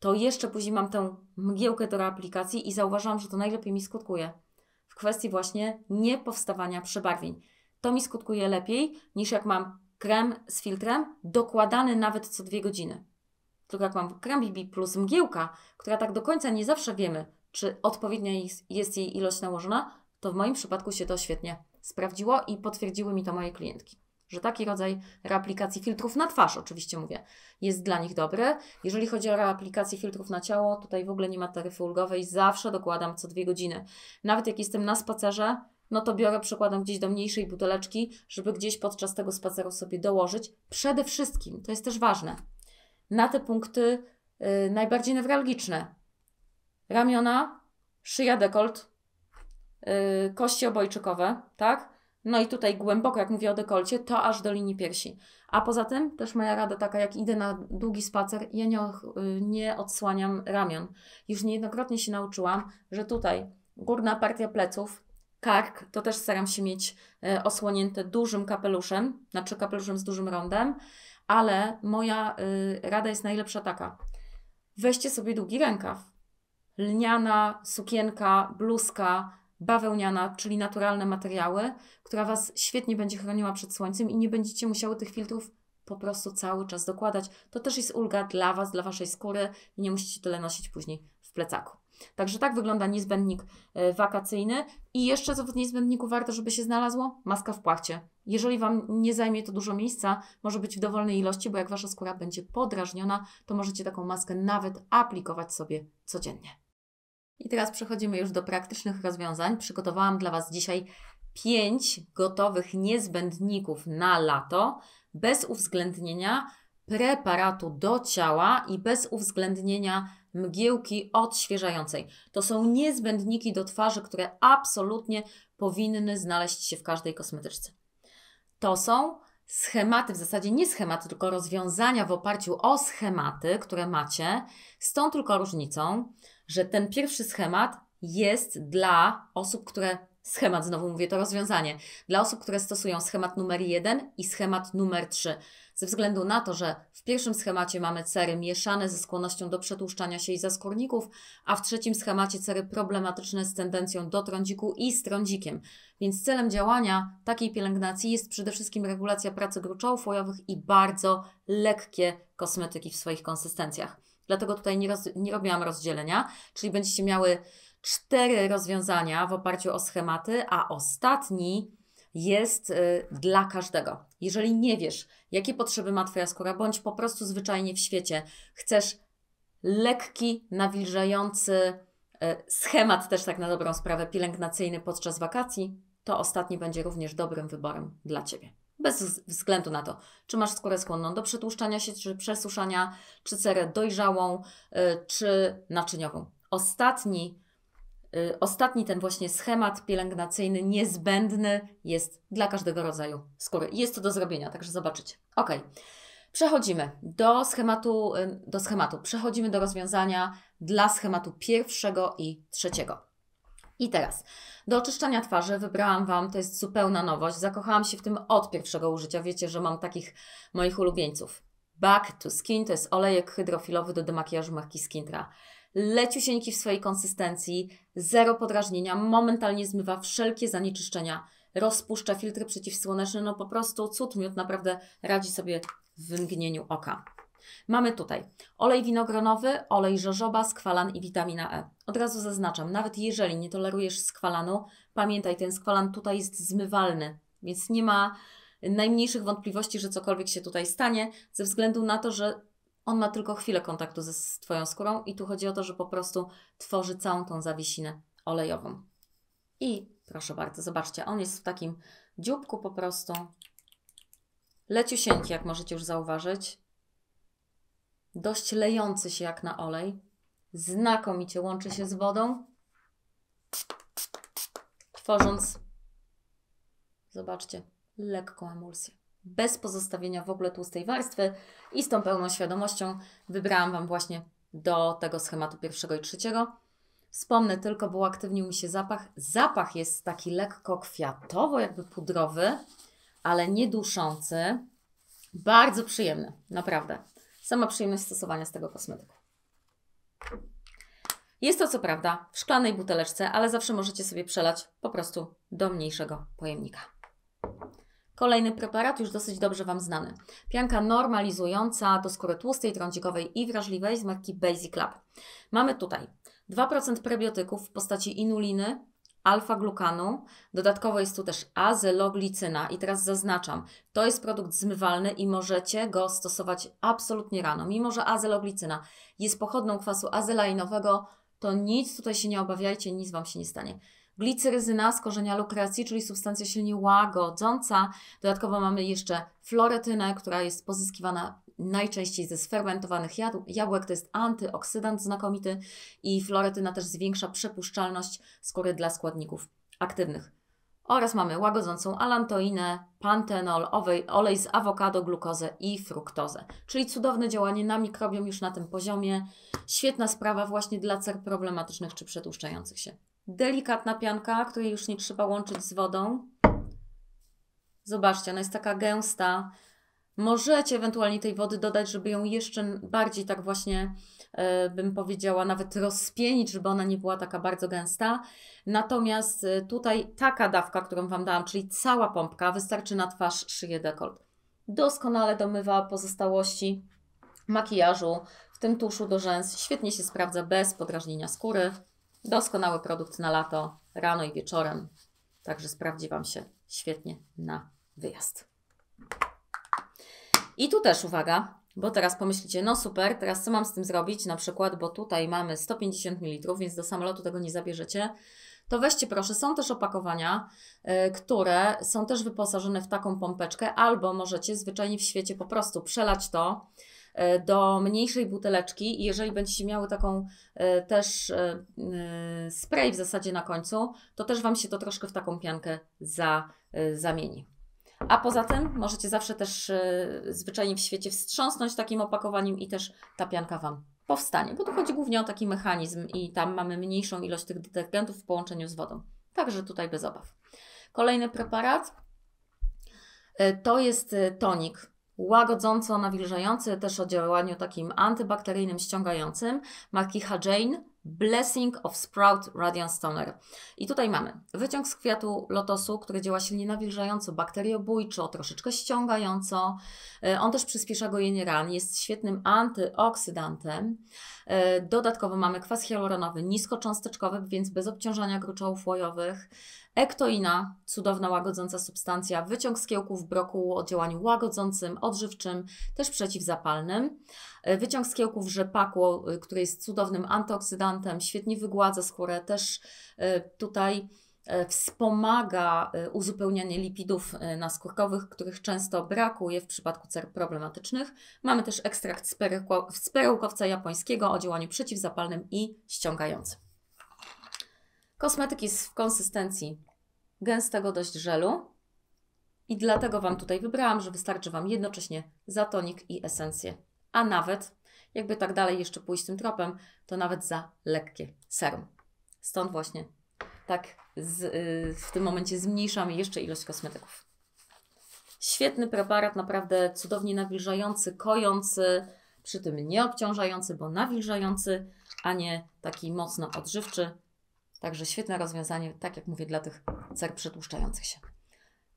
to jeszcze później mam tę mgiełkę do reaplikacji i zauważyłam, że to najlepiej mi skutkuje w kwestii właśnie niepowstawania przebarwień. To mi skutkuje lepiej niż jak mam krem z filtrem dokładany nawet co dwie godziny. Tylko jak mam krem BB plus mgiełka, która tak do końca nie zawsze wiemy, czy odpowiednia jest jej ilość nałożona, to w moim przypadku się to świetnie sprawdziło i potwierdziły mi to moje klientki że taki rodzaj reaplikacji filtrów na twarz, oczywiście mówię, jest dla nich dobry. Jeżeli chodzi o reaplikację filtrów na ciało, tutaj w ogóle nie ma taryfy ulgowej, zawsze dokładam co dwie godziny. Nawet jak jestem na spacerze, no to biorę przekładam gdzieś do mniejszej buteleczki, żeby gdzieś podczas tego spaceru sobie dołożyć. Przede wszystkim, to jest też ważne, na te punkty yy, najbardziej newralgiczne. Ramiona, szyja, dekolt, yy, kości obojczykowe, tak? No i tutaj głęboko, jak mówię o dekolcie, to aż do linii piersi. A poza tym też moja rada taka, jak idę na długi spacer, ja nie, y, nie odsłaniam ramion. Już niejednokrotnie się nauczyłam, że tutaj górna partia pleców, kark, to też staram się mieć e, osłonięte dużym kapeluszem, znaczy kapeluszem z dużym rondem, ale moja y, rada jest najlepsza taka. Weźcie sobie długi rękaw. Lniana, sukienka, bluzka, bawełniana, czyli naturalne materiały, która Was świetnie będzie chroniła przed słońcem i nie będziecie musiały tych filtrów po prostu cały czas dokładać. To też jest ulga dla Was, dla Waszej skóry i nie musicie tyle nosić później w plecaku. Także tak wygląda niezbędnik e, wakacyjny. I jeszcze co w niezbędniku warto, żeby się znalazło? Maska w płachcie. Jeżeli Wam nie zajmie to dużo miejsca, może być w dowolnej ilości, bo jak Wasza skóra będzie podrażniona, to możecie taką maskę nawet aplikować sobie codziennie. I teraz przechodzimy już do praktycznych rozwiązań. Przygotowałam dla Was dzisiaj 5 gotowych niezbędników na lato bez uwzględnienia preparatu do ciała i bez uwzględnienia mgiełki odświeżającej. To są niezbędniki do twarzy, które absolutnie powinny znaleźć się w każdej kosmetyczce. To są schematy, w zasadzie nie schematy, tylko rozwiązania w oparciu o schematy, które macie, z tą tylko różnicą, że ten pierwszy schemat jest dla osób, które schemat, znowu mówię to rozwiązanie, dla osób, które stosują schemat numer 1 i schemat numer 3. Ze względu na to, że w pierwszym schemacie mamy cery mieszane ze skłonnością do przetłuszczania się i zaskórników, a w trzecim schemacie cery problematyczne z tendencją do trądziku i z trądzikiem. Więc celem działania takiej pielęgnacji jest przede wszystkim regulacja pracy gruczołów łojowych i bardzo lekkie kosmetyki w swoich konsystencjach. Dlatego tutaj nie, roz, nie robiłam rozdzielenia, czyli będziecie miały cztery rozwiązania w oparciu o schematy, a ostatni jest y, dla każdego. Jeżeli nie wiesz, jakie potrzeby ma Twoja skóra, bądź po prostu zwyczajnie w świecie chcesz lekki, nawilżający y, schemat, też tak na dobrą sprawę, pielęgnacyjny podczas wakacji, to ostatni będzie również dobrym wyborem dla Ciebie. Bez względu na to, czy masz skórę skłonną do przetłuszczania się, czy przesuszania, czy cerę dojrzałą, y, czy naczyniową. Ostatni, y, ostatni ten właśnie schemat pielęgnacyjny niezbędny jest dla każdego rodzaju skóry. Jest to do zrobienia, także zobaczycie. Ok. Przechodzimy do schematu, y, do schematu. Przechodzimy do rozwiązania dla schematu pierwszego i trzeciego. I teraz, do oczyszczania twarzy wybrałam Wam, to jest zupełna nowość, zakochałam się w tym od pierwszego użycia, wiecie, że mam takich moich ulubieńców. Back to Skin to jest olejek hydrofilowy do demakijażu marki Skintra. Leciusieńki w swojej konsystencji, zero podrażnienia, momentalnie zmywa wszelkie zanieczyszczenia, rozpuszcza filtry przeciwsłoneczne, no po prostu cud miód, naprawdę radzi sobie w mgnieniu oka. Mamy tutaj olej winogronowy, olej żożoba, skwalan i witamina E. Od razu zaznaczam, nawet jeżeli nie tolerujesz skwalanu, pamiętaj, ten skwalan tutaj jest zmywalny, więc nie ma najmniejszych wątpliwości, że cokolwiek się tutaj stanie, ze względu na to, że on ma tylko chwilę kontaktu ze, z Twoją skórą i tu chodzi o to, że po prostu tworzy całą tą zawiesinę olejową. I proszę bardzo, zobaczcie, on jest w takim dzióbku po prostu leciusieńki, jak możecie już zauważyć dość lejący się jak na olej. Znakomicie łączy się z wodą, tworząc, zobaczcie, lekką emulsję. Bez pozostawienia w ogóle tłustej warstwy i z tą pełną świadomością wybrałam Wam właśnie do tego schematu pierwszego i trzeciego. Wspomnę tylko, bo uaktywnił mi się zapach. Zapach jest taki lekko kwiatowo, jakby pudrowy, ale nie duszący. Bardzo przyjemny, naprawdę sama przyjemność stosowania z tego kosmetyku. Jest to co prawda w szklanej buteleczce, ale zawsze możecie sobie przelać po prostu do mniejszego pojemnika. Kolejny preparat, już dosyć dobrze Wam znany. Pianka normalizująca do skóry tłustej, trądzikowej i wrażliwej z marki Basic Lab. Mamy tutaj 2% prebiotyków w postaci inuliny, alfa-glukanu, dodatkowo jest tu też azeloglicyna i teraz zaznaczam, to jest produkt zmywalny i możecie go stosować absolutnie rano. Mimo, że azeloglicyna jest pochodną kwasu azelainowego, to nic tutaj się nie obawiajcie, nic Wam się nie stanie. Gliceryzyna z korzenia lukracji, czyli substancja silnie łagodząca. Dodatkowo mamy jeszcze floretynę, która jest pozyskiwana najczęściej ze sfermentowanych jabłek. To jest antyoksydant znakomity i floretyna też zwiększa przepuszczalność skóry dla składników aktywnych. Oraz mamy łagodzącą alantoinę, pantenol, olej z awokado, glukozę i fruktozę. Czyli cudowne działanie na mikrobiom już na tym poziomie. Świetna sprawa właśnie dla cer problematycznych czy przetłuszczających się. Delikatna pianka, której już nie trzeba łączyć z wodą. Zobaczcie, ona jest taka gęsta, Możecie ewentualnie tej wody dodać, żeby ją jeszcze bardziej tak właśnie, e, bym powiedziała, nawet rozpienić, żeby ona nie była taka bardzo gęsta. Natomiast e, tutaj taka dawka, którą Wam dałam, czyli cała pompka, wystarczy na twarz, szyję, dekolt. Doskonale domywa pozostałości makijażu, w tym tuszu do rzęs. Świetnie się sprawdza bez podrażnienia skóry. Doskonały produkt na lato, rano i wieczorem. Także sprawdzi Wam się świetnie na wyjazd. I tu też uwaga, bo teraz pomyślicie, no super, teraz co mam z tym zrobić? Na przykład, bo tutaj mamy 150 ml, więc do samolotu tego nie zabierzecie. To weźcie proszę, są też opakowania, e, które są też wyposażone w taką pompeczkę, albo możecie zwyczajnie w świecie po prostu przelać to e, do mniejszej buteleczki i jeżeli będziecie miały taką e, też spray w zasadzie na końcu, to też Wam się to troszkę w taką piankę za, zamieni. A poza tym możecie zawsze też y, zwyczajnie w świecie wstrząsnąć takim opakowaniem i też ta pianka Wam powstanie, bo tu chodzi głównie o taki mechanizm i tam mamy mniejszą ilość tych detergentów w połączeniu z wodą. Także tutaj bez obaw. Kolejny preparat y, to jest y, tonik łagodząco nawilżający, też o działaniu takim antybakteryjnym, ściągającym marki Hajane Blessing of Sprout Radiant Stoner. I tutaj mamy wyciąg z kwiatu lotosu, który działa silnie nawilżająco, bakteriobójczo, troszeczkę ściągająco. E, on też przyspiesza gojenie ran, jest świetnym antyoksydantem. E, dodatkowo mamy kwas hialuronowy niskocząsteczkowy, więc bez obciążania gruczołów łojowych. Ektoina, cudowna łagodząca substancja, wyciąg z kiełków brokułu o działaniu łagodzącym, odżywczym, też przeciwzapalnym. E, wyciąg z kiełków rzepaku, e, który jest cudownym antyoksydantem, świetnie wygładza skórę, też tutaj E, wspomaga e, uzupełnianie lipidów e, naskórkowych, których często brakuje w przypadku cer problematycznych. Mamy też ekstrakt z, perełkowca japońskiego o działaniu przeciwzapalnym i ściągającym. Kosmetyki w konsystencji gęstego dość żelu. I dlatego Wam tutaj wybrałam, że wystarczy Wam jednocześnie za tonik i esencję. A nawet, jakby tak dalej jeszcze pójść tym tropem, to nawet za lekkie serum. Stąd właśnie tak z, y, w tym momencie zmniejszamy jeszcze ilość kosmetyków. Świetny preparat, naprawdę cudownie nawilżający, kojący, przy tym nie obciążający, bo nawilżający, a nie taki mocno odżywczy. Także świetne rozwiązanie, tak jak mówię, dla tych cer przetłuszczających się.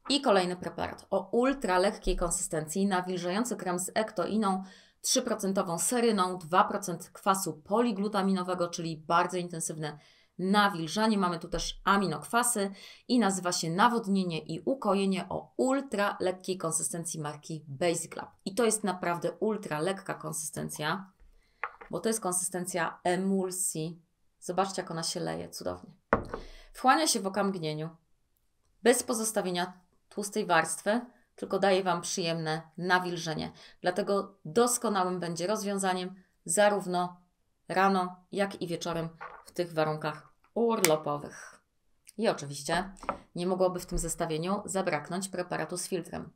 I kolejny preparat o ultra lekkiej konsystencji, nawilżający krem z ektoiną, 3% seryną, 2% kwasu poliglutaminowego, czyli bardzo intensywne nawilżanie. Mamy tu też aminokwasy i nazywa się nawodnienie i ukojenie o ultra lekkiej konsystencji marki Basic Lab. I to jest naprawdę ultra lekka konsystencja, bo to jest konsystencja emulsji. Zobaczcie, jak ona się leje cudownie. Wchłania się w okamgnieniu, bez pozostawienia tłustej warstwy, tylko daje Wam przyjemne nawilżenie. Dlatego doskonałym będzie rozwiązaniem zarówno rano, jak i wieczorem w tych warunkach urlopowych. I oczywiście nie mogłoby w tym zestawieniu zabraknąć preparatu z filtrem.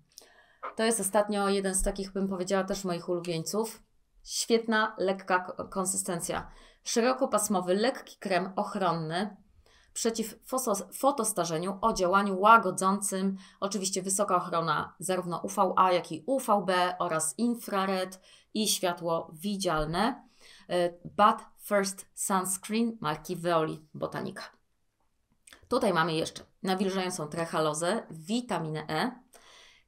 To jest ostatnio jeden z takich, bym powiedziała, też moich ulubieńców. Świetna, lekka konsystencja. Szerokopasmowy, lekki krem ochronny przeciw fotostarzeniu o działaniu łagodzącym. Oczywiście wysoka ochrona zarówno UVA, jak i UVB oraz infrared i światło widzialne. E, Bad First Sunscreen marki Veoli Botanica. Tutaj mamy jeszcze nawilżającą trehalozę, witaminę E,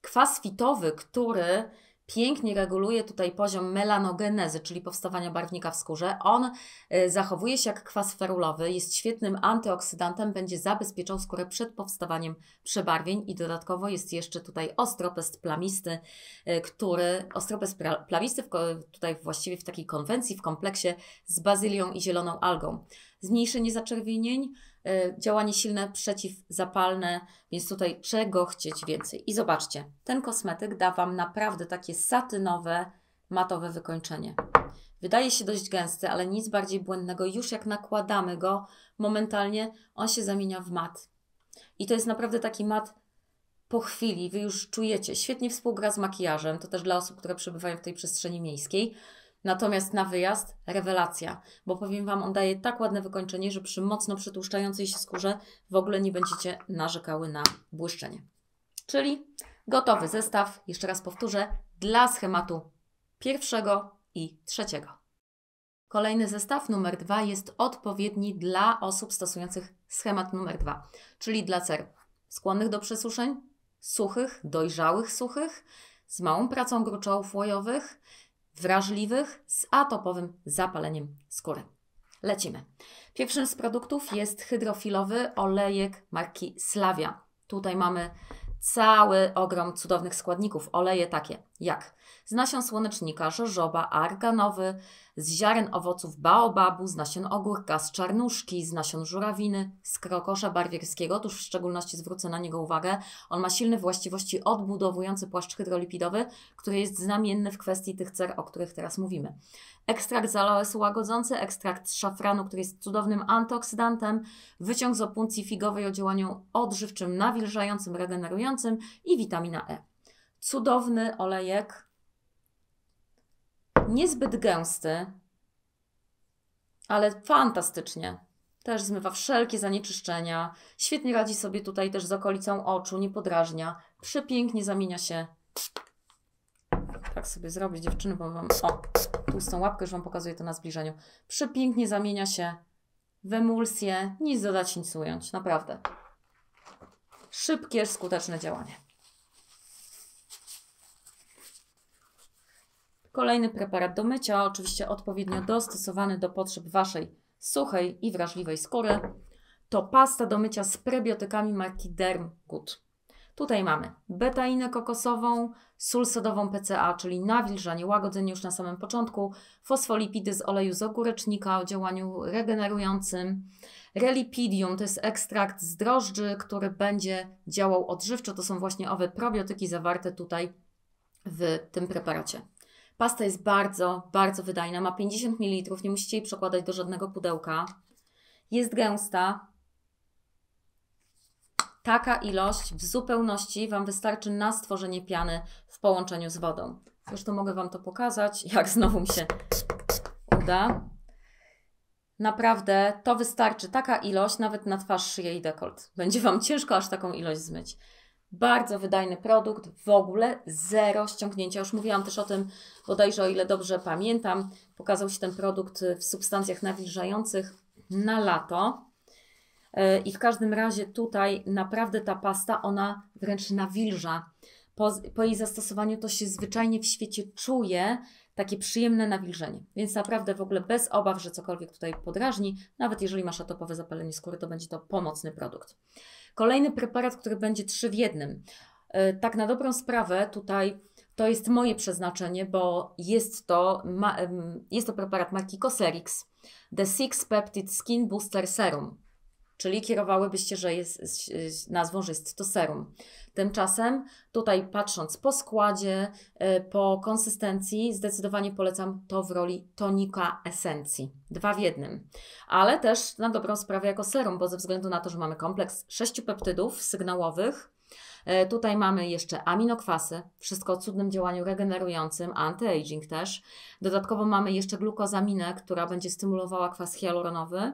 kwas fitowy, który pięknie reguluje tutaj poziom melanogenezy, czyli powstawania barwnika w skórze. On y, zachowuje się jak kwas ferulowy, jest świetnym antyoksydantem, będzie zabezpieczał skórę przed powstawaniem przebarwień i dodatkowo jest jeszcze tutaj ostropest plamisty, y, który ostropest plamisty w, tutaj właściwie w takiej konwencji w kompleksie z bazylią i zieloną algą. Zmniejszenie zaczerwienień, E, działanie silne, przeciwzapalne, więc tutaj czego chcieć więcej. I zobaczcie, ten kosmetyk da Wam naprawdę takie satynowe, matowe wykończenie. Wydaje się dość gęsty, ale nic bardziej błędnego. Już jak nakładamy go, momentalnie on się zamienia w mat. I to jest naprawdę taki mat po chwili, Wy już czujecie. Świetnie współgra z makijażem, to też dla osób, które przebywają w tej przestrzeni miejskiej. Natomiast na wyjazd rewelacja, bo powiem Wam, on daje tak ładne wykończenie, że przy mocno przetłuszczającej się skórze w ogóle nie będziecie narzekały na błyszczenie. Czyli gotowy zestaw, jeszcze raz powtórzę, dla schematu pierwszego i trzeciego. Kolejny zestaw numer dwa jest odpowiedni dla osób stosujących schemat numer dwa, czyli dla cer skłonnych do przesuszeń, suchych, dojrzałych suchych, z małą pracą gruczołów łojowych, wrażliwych z atopowym zapaleniem skóry. Lecimy. Pierwszym z produktów jest hydrofilowy olejek marki Slavia. Tutaj mamy cały ogrom cudownych składników. Oleje takie jak z nasion słonecznika, żożoba, arganowy, z ziaren owoców baobabu, z nasion ogórka, z czarnuszki, z nasion żurawiny, z krokosza barwierskiego, tuż w szczególności zwrócę na niego uwagę. On ma silne właściwości odbudowujące płaszcz hydrolipidowy, który jest znamienny w kwestii tych cer, o których teraz mówimy. Ekstrakt z aloesu łagodzący, ekstrakt z szafranu, który jest cudownym antyoksydantem, wyciąg z opuncji figowej o działaniu odżywczym, nawilżającym, regenerującym i witamina E. Cudowny olejek, Niezbyt gęsty, ale fantastycznie. Też zmywa wszelkie zanieczyszczenia. Świetnie radzi sobie tutaj też z okolicą oczu, nie podrażnia. Przepięknie zamienia się. Tak sobie zrobię dziewczyny, bo wam... O, tłustą łapkę już Wam pokazuję to na zbliżeniu. Przepięknie zamienia się w emulsję. Nic dodać, nic ująć. Naprawdę. Szybkie, skuteczne działanie. Kolejny preparat do mycia, oczywiście odpowiednio dostosowany do potrzeb Waszej suchej i wrażliwej skóry, to pasta do mycia z prebiotykami marki Derm Good. Tutaj mamy betainę kokosową, sól sodową PCA, czyli nawilżanie łagodzenie już na samym początku, fosfolipidy z oleju z ogórecznika o działaniu regenerującym, relipidium to jest ekstrakt z drożdży, który będzie działał odżywczo. To są właśnie owe probiotyki zawarte tutaj w tym preparacie. Pasta jest bardzo, bardzo wydajna. Ma 50 ml, nie musicie jej przekładać do żadnego pudełka. Jest gęsta. Taka ilość w zupełności Wam wystarczy na stworzenie piany w połączeniu z wodą. Zresztą mogę Wam to pokazać, jak znowu mi się uda. Naprawdę to wystarczy taka ilość, nawet na twarz, szyję i dekolt. Będzie Wam ciężko aż taką ilość zmyć. Bardzo wydajny produkt, w ogóle zero ściągnięcia. Już mówiłam też o tym, bodajże o ile dobrze pamiętam, pokazał się ten produkt w substancjach nawilżających na lato. E, I w każdym razie tutaj naprawdę ta pasta, ona wręcz nawilża. Po, po, jej zastosowaniu to się zwyczajnie w świecie czuje takie przyjemne nawilżenie. Więc naprawdę w ogóle bez obaw, że cokolwiek tutaj podrażni, nawet jeżeli masz atopowe zapalenie skóry, to będzie to pomocny produkt. Kolejny preparat, który będzie trzy w jednym. E, tak na dobrą sprawę tutaj to jest moje przeznaczenie, bo jest to, ma, jest to preparat marki Coserix, The Six Peptide Skin Booster Serum czyli kierowałybyście, że jest nazwą, że jest to serum. Tymczasem tutaj patrząc po składzie, e, po konsystencji, zdecydowanie polecam to w roli tonika esencji. Dwa w jednym. Ale też na dobrą sprawę jako serum, bo ze względu na to, że mamy kompleks sześciu peptydów sygnałowych, e, Tutaj mamy jeszcze aminokwasy, wszystko o cudnym działaniu regenerującym, anti-aging też. Dodatkowo mamy jeszcze glukozaminę, która będzie stymulowała kwas hialuronowy.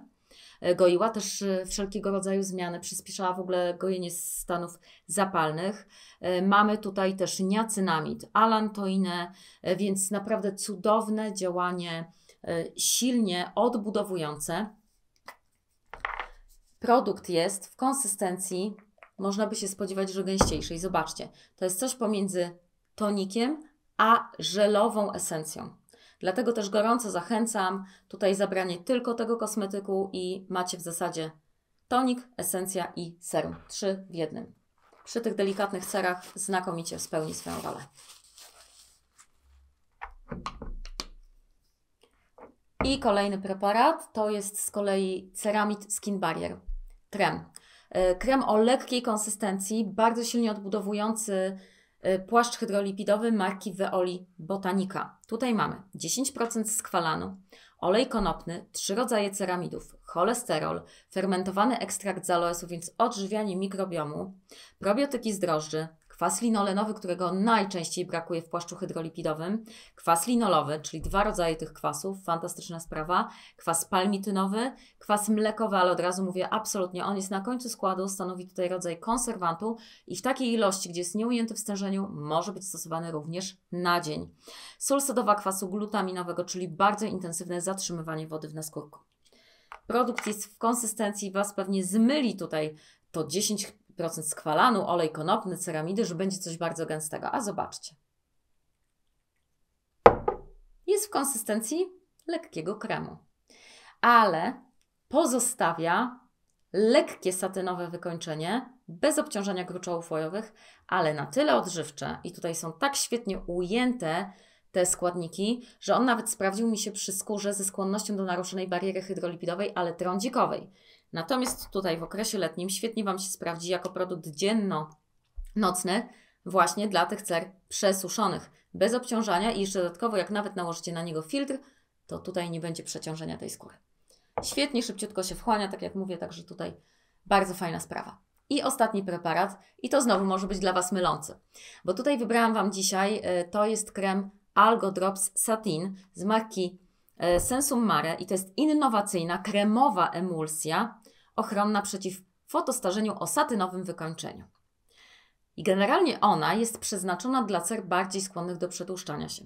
E, goiła, też e, wszelkiego rodzaju zmiany, przyspieszała w ogóle gojenie stanów zapalnych. E, mamy tutaj też niacynamid, alantoinę, więc naprawdę cudowne działanie, silnie odbudowujące. Produkt jest w konsystencji, można by się spodziewać, że gęściejszej. Zobaczcie, to jest coś pomiędzy tonikiem a żelową esencją. Dlatego też gorąco zachęcam tutaj zabranie tylko tego kosmetyku i macie w zasadzie tonik, esencja i serum. Trzy w jednym. Przy tych delikatnych cerach znakomicie spełni swoją rolę. I kolejny preparat to jest z kolei Ceramid Skin Barrier krem. E, krem o lekkiej konsystencji, bardzo silnie odbudowujący E, płaszcz hydrolipidowy marki Veoli Botanica. Tutaj mamy 10% skwalanu, olej konopny, trzy rodzaje ceramidów, cholesterol, fermentowany ekstrakt z aloesu, więc odżywianie mikrobiomu, probiotyki z drożdży, kwas linolenowy, którego najczęściej brakuje w płaszczu hydrolipidowym, kwas linolowy, czyli dwa rodzaje tych kwasów, fantastyczna sprawa, kwas palmitynowy, kwas mlekowy, ale od razu mówię absolutnie, on jest na końcu składu, stanowi tutaj rodzaj konserwantu i w takiej ilości, gdzie jest nieujęty w stężeniu, może być stosowany również na dzień. Sól sodowa kwasu glutaminowego, czyli bardzo intensywne zatrzymywanie wody w naskórku. Produkt jest w konsystencji, Was pewnie zmyli tutaj to 10 procent skwalanu, olej konopny, ceramidy, że będzie coś bardzo gęstego. A zobaczcie. Jest w konsystencji lekkiego kremu, ale pozostawia lekkie satynowe wykończenie, bez obciążenia gruczołów łojowych, ale na tyle odżywcze i tutaj są tak świetnie ujęte te składniki, że on nawet sprawdził mi się przy skórze ze skłonnością do naruszonej bariery hydrolipidowej, ale trądzikowej. Natomiast tutaj w okresie letnim świetnie Wam się sprawdzi jako produkt dzienno-nocny właśnie dla tych cer przesuszonych, bez obciążania i jeszcze dodatkowo jak nawet nałożycie na niego filtr, to tutaj nie będzie przeciążenia tej skóry. Świetnie, szybciutko się wchłania, tak jak mówię, także tutaj bardzo fajna sprawa. I ostatni preparat, i to znowu może być dla Was mylący, bo tutaj wybrałam Wam dzisiaj, y, to jest krem Algo Drops Satin z marki E, Sensum Mare i to jest innowacyjna kremowa emulsja ochronna przeciw fotostarzeniu o satynowym wykończeniu. I generalnie ona jest przeznaczona dla cer bardziej skłonnych do przetłuszczania się.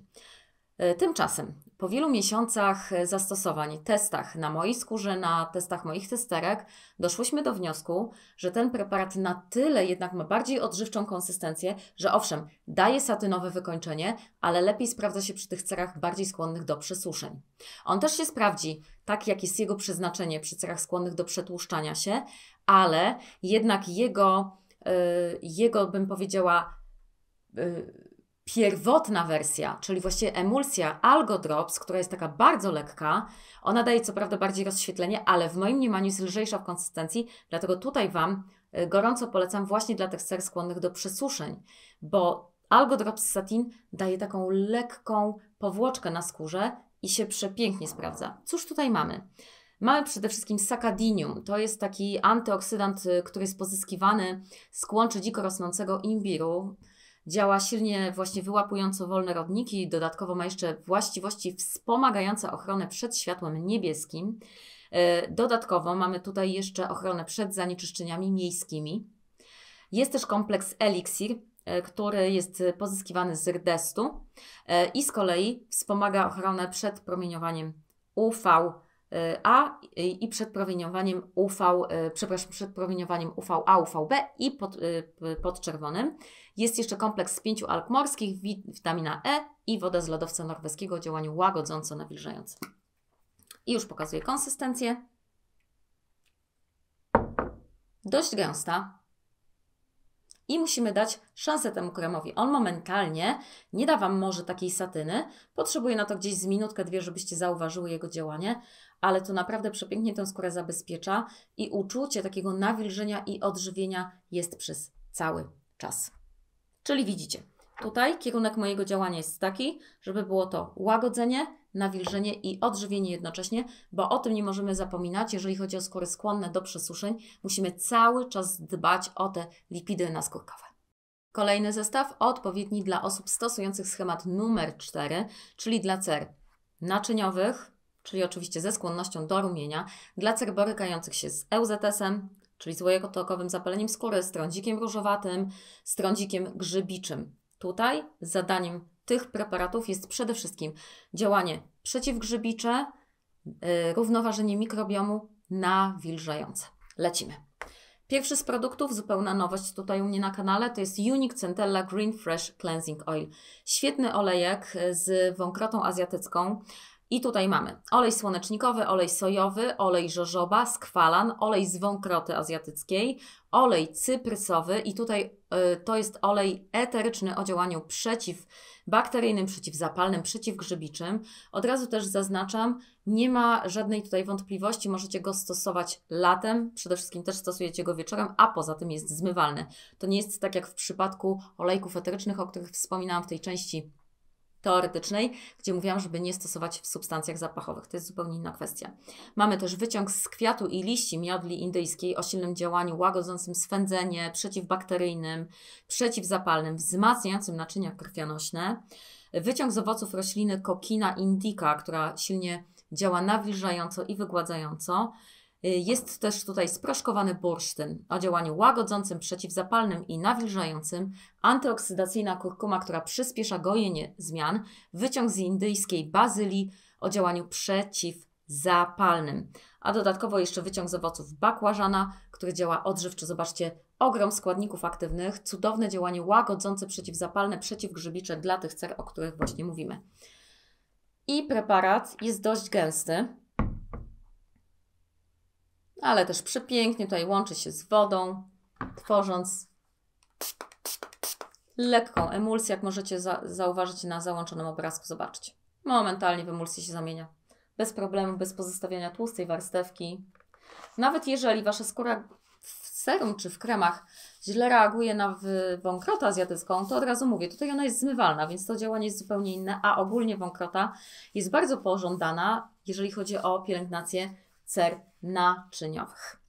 E, tymczasem po wielu miesiącach e, zastosowań, testach na mojej skórze, na testach moich testerek doszłyśmy do wniosku, że ten preparat na tyle jednak ma bardziej odżywczą konsystencję, że owszem, daje satynowe wykończenie, ale lepiej sprawdza się przy tych cerach bardziej skłonnych do przesuszeń. On też się sprawdzi, tak jak jest jego przeznaczenie przy cerach skłonnych do przetłuszczania się, ale jednak jego, yy, jego bym powiedziała, yy, pierwotna wersja, czyli właściwie emulsja Algo Drops, która jest taka bardzo lekka, ona daje co prawda bardziej rozświetlenie, ale w moim mniemaniu jest lżejsza w konsystencji, dlatego tutaj Wam y, gorąco polecam właśnie dla tych ser skłonnych do przesuszeń, bo Algo Drops Satin daje taką lekką powłoczkę na skórze i się przepięknie sprawdza. Cóż tutaj mamy? Mamy przede wszystkim sakadinium. To jest taki antyoksydant, y, który jest pozyskiwany z kłączy dziko rosnącego imbiru. Działa silnie właśnie wyłapująco wolne rodniki, dodatkowo ma jeszcze właściwości wspomagające ochronę przed światłem niebieskim. E, dodatkowo mamy tutaj jeszcze ochronę przed zanieczyszczeniami miejskimi. Jest też kompleks eliksir, e, który jest pozyskiwany z rdestu e, i z kolei wspomaga ochronę przed promieniowaniem UV a i przed promieniowaniem UV, e, przepraszam, przed promieniowaniem UVA, UVB i pod, e, pod czerwonym. Jest jeszcze kompleks z pięciu alg morskich, witamina E i woda z lodowca norweskiego o działaniu łagodząco nawilżającym. I już pokazuję konsystencję. Dość gęsta, i musimy dać szansę temu kremowi. On momentalnie nie da Wam może takiej satyny, potrzebuje na to gdzieś z minutkę, dwie, żebyście zauważyły jego działanie, ale to naprawdę przepięknie tę skórę zabezpiecza i uczucie takiego nawilżenia i odżywienia jest przez cały czas. Czyli widzicie, tutaj kierunek mojego działania jest taki, żeby było to łagodzenie, nawilżenie i odżywienie jednocześnie, bo o tym nie możemy zapominać, jeżeli chodzi o skóry skłonne do przesuszeń, musimy cały czas dbać o te lipidy naskórkowe. Kolejny zestaw odpowiedni dla osób stosujących schemat numer 4, czyli dla cer naczyniowych, czyli oczywiście ze skłonnością do rumienia, dla cer borykających się z EUZS-em, czyli złojekotokowym zapaleniem skóry, strądzikiem różowatym, strądzikiem grzybiczym. Tutaj zadaniem tych preparatów jest przede wszystkim działanie przeciwgrzybicze, yy, równoważenie mikrobiomu nawilżające. Lecimy. Pierwszy z produktów, zupełna nowość tutaj u mnie na kanale, to jest Unique Centella Green Fresh Cleansing Oil. Świetny olejek y, z wąkrotą azjatycką. I tutaj mamy olej słonecznikowy, olej sojowy, olej żożoba, skwalan, olej z wąkroty azjatyckiej, olej cyprysowy i tutaj y, to jest olej eteryczny o działaniu przeciwbakteryjnym, przeciwzapalnym, przeciwgrzybiczym. Od razu też zaznaczam, nie ma żadnej tutaj wątpliwości, możecie go stosować latem, przede wszystkim też stosujecie go wieczorem, a poza tym jest zmywalny. To nie jest tak jak w przypadku olejków eterycznych, o których wspominałam w tej części teoretycznej, gdzie mówiłam, żeby nie stosować w substancjach zapachowych. To jest zupełnie inna kwestia. Mamy też wyciąg z kwiatu i liści miodli indyjskiej o silnym działaniu łagodzącym swędzenie, przeciwbakteryjnym, przeciwzapalnym, wzmacniającym naczynia krwionośne. Wyciąg z owoców rośliny kokina indica, która silnie działa nawilżająco i wygładzająco. Y, jest też tutaj sproszkowany bursztyn o działaniu łagodzącym, przeciwzapalnym i nawilżającym, antyoksydacyjna kurkuma, która przyspiesza gojenie zmian, wyciąg z indyjskiej bazylii o działaniu przeciwzapalnym. A dodatkowo jeszcze wyciąg z owoców bakłażana, który działa odżywczo. Zobaczcie, ogrom składników aktywnych, cudowne działanie łagodzące, przeciwzapalne, przeciwgrzybicze dla tych cer, o których właśnie mówimy. I preparat jest dość gęsty ale też przepięknie tutaj łączy się z wodą, tworząc lekką emulsję, jak możecie za zauważyć na załączonym obrazku. Zobaczcie, momentalnie w emulsję się zamienia. Bez problemu, bez pozostawiania tłustej warstewki. Nawet jeżeli Wasza skóra w serum czy w kremach źle reaguje na wąkrotę azjatycką, to od razu mówię, tutaj ona jest zmywalna, więc to działanie jest zupełnie inne, a ogólnie wąkrota jest bardzo pożądana, jeżeli chodzi o pielęgnację cer naczyniowych.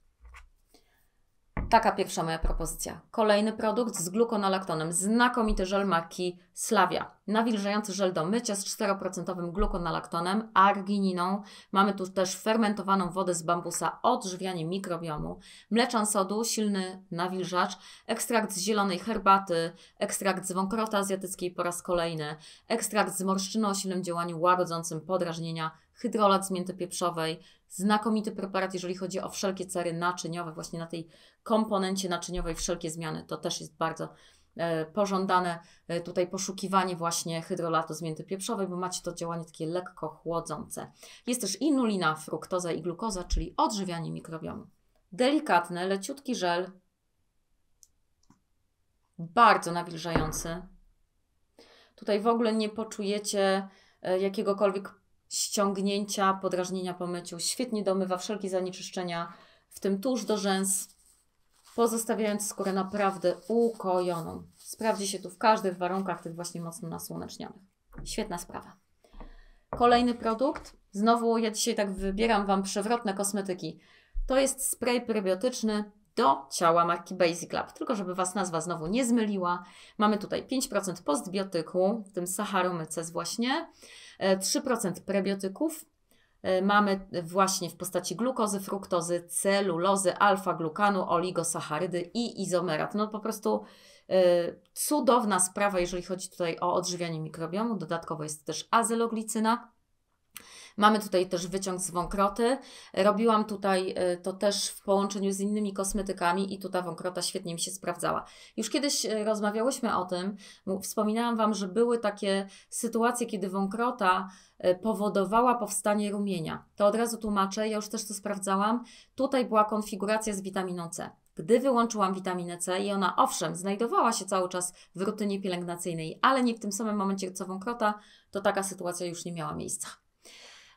Taka pierwsza moja propozycja. Kolejny produkt z glukonalaktonem. Znakomity żel marki Slavia. Nawilżający żel do mycia z 4% glukonalaktonem, argininą. Mamy tu też fermentowaną wodę z bambusa, odżywianie mikrobiomu, mleczan sodu, silny nawilżacz, ekstrakt z zielonej herbaty, ekstrakt z wąkrota azjatyckiej po raz kolejny, ekstrakt z morszczyny o silnym działaniu łagodzącym podrażnienia hydrolat z mięty pieprzowej, znakomity preparat, jeżeli chodzi o wszelkie cery naczyniowe, właśnie na tej komponencie naczyniowej wszelkie zmiany, to też jest bardzo e, pożądane e, tutaj poszukiwanie właśnie hydrolatu z mięty pieprzowej, bo macie to działanie takie lekko chłodzące. Jest też inulina, fruktoza i glukoza, czyli odżywianie mikrobiomu. Delikatny, leciutki żel, bardzo nawilżający. Tutaj w ogóle nie poczujecie e, jakiegokolwiek ściągnięcia, podrażnienia po myciu. Świetnie domywa wszelkie zanieczyszczenia, w tym tuż do rzęs, pozostawiając skórę naprawdę ukojoną. Sprawdzi się tu w każdych warunkach tych właśnie mocno nasłonecznionych. Świetna sprawa. Kolejny produkt. Znowu ja dzisiaj tak wybieram Wam przewrotne kosmetyki. To jest spray prebiotyczny do ciała marki Basic Lab. Tylko żeby Was nazwa znowu nie zmyliła. Mamy tutaj 5% postbiotyku, w tym saccharomyces właśnie. 3% prebiotyków e, mamy właśnie w postaci glukozy, fruktozy, celulozy, alfa-glukanu, oligosacharydy i izomerat. No po prostu e, cudowna sprawa, jeżeli chodzi tutaj o odżywianie mikrobiomu. Dodatkowo jest też azeloglicyna. Mamy tutaj też wyciąg z wąkroty. Robiłam tutaj y, to też w połączeniu z innymi kosmetykami i tutaj wąkrota świetnie mi się sprawdzała. Już kiedyś y, rozmawiałyśmy o tym, wspominałam Wam, że były takie sytuacje, kiedy wąkrota y, powodowała powstanie rumienia. To od razu tłumaczę, ja już też to sprawdzałam. Tutaj była konfiguracja z witaminą C. Gdy wyłączyłam witaminę C i ona owszem, znajdowała się cały czas w rutynie pielęgnacyjnej, ale nie w tym samym momencie co wąkrota, to taka sytuacja już nie miała miejsca.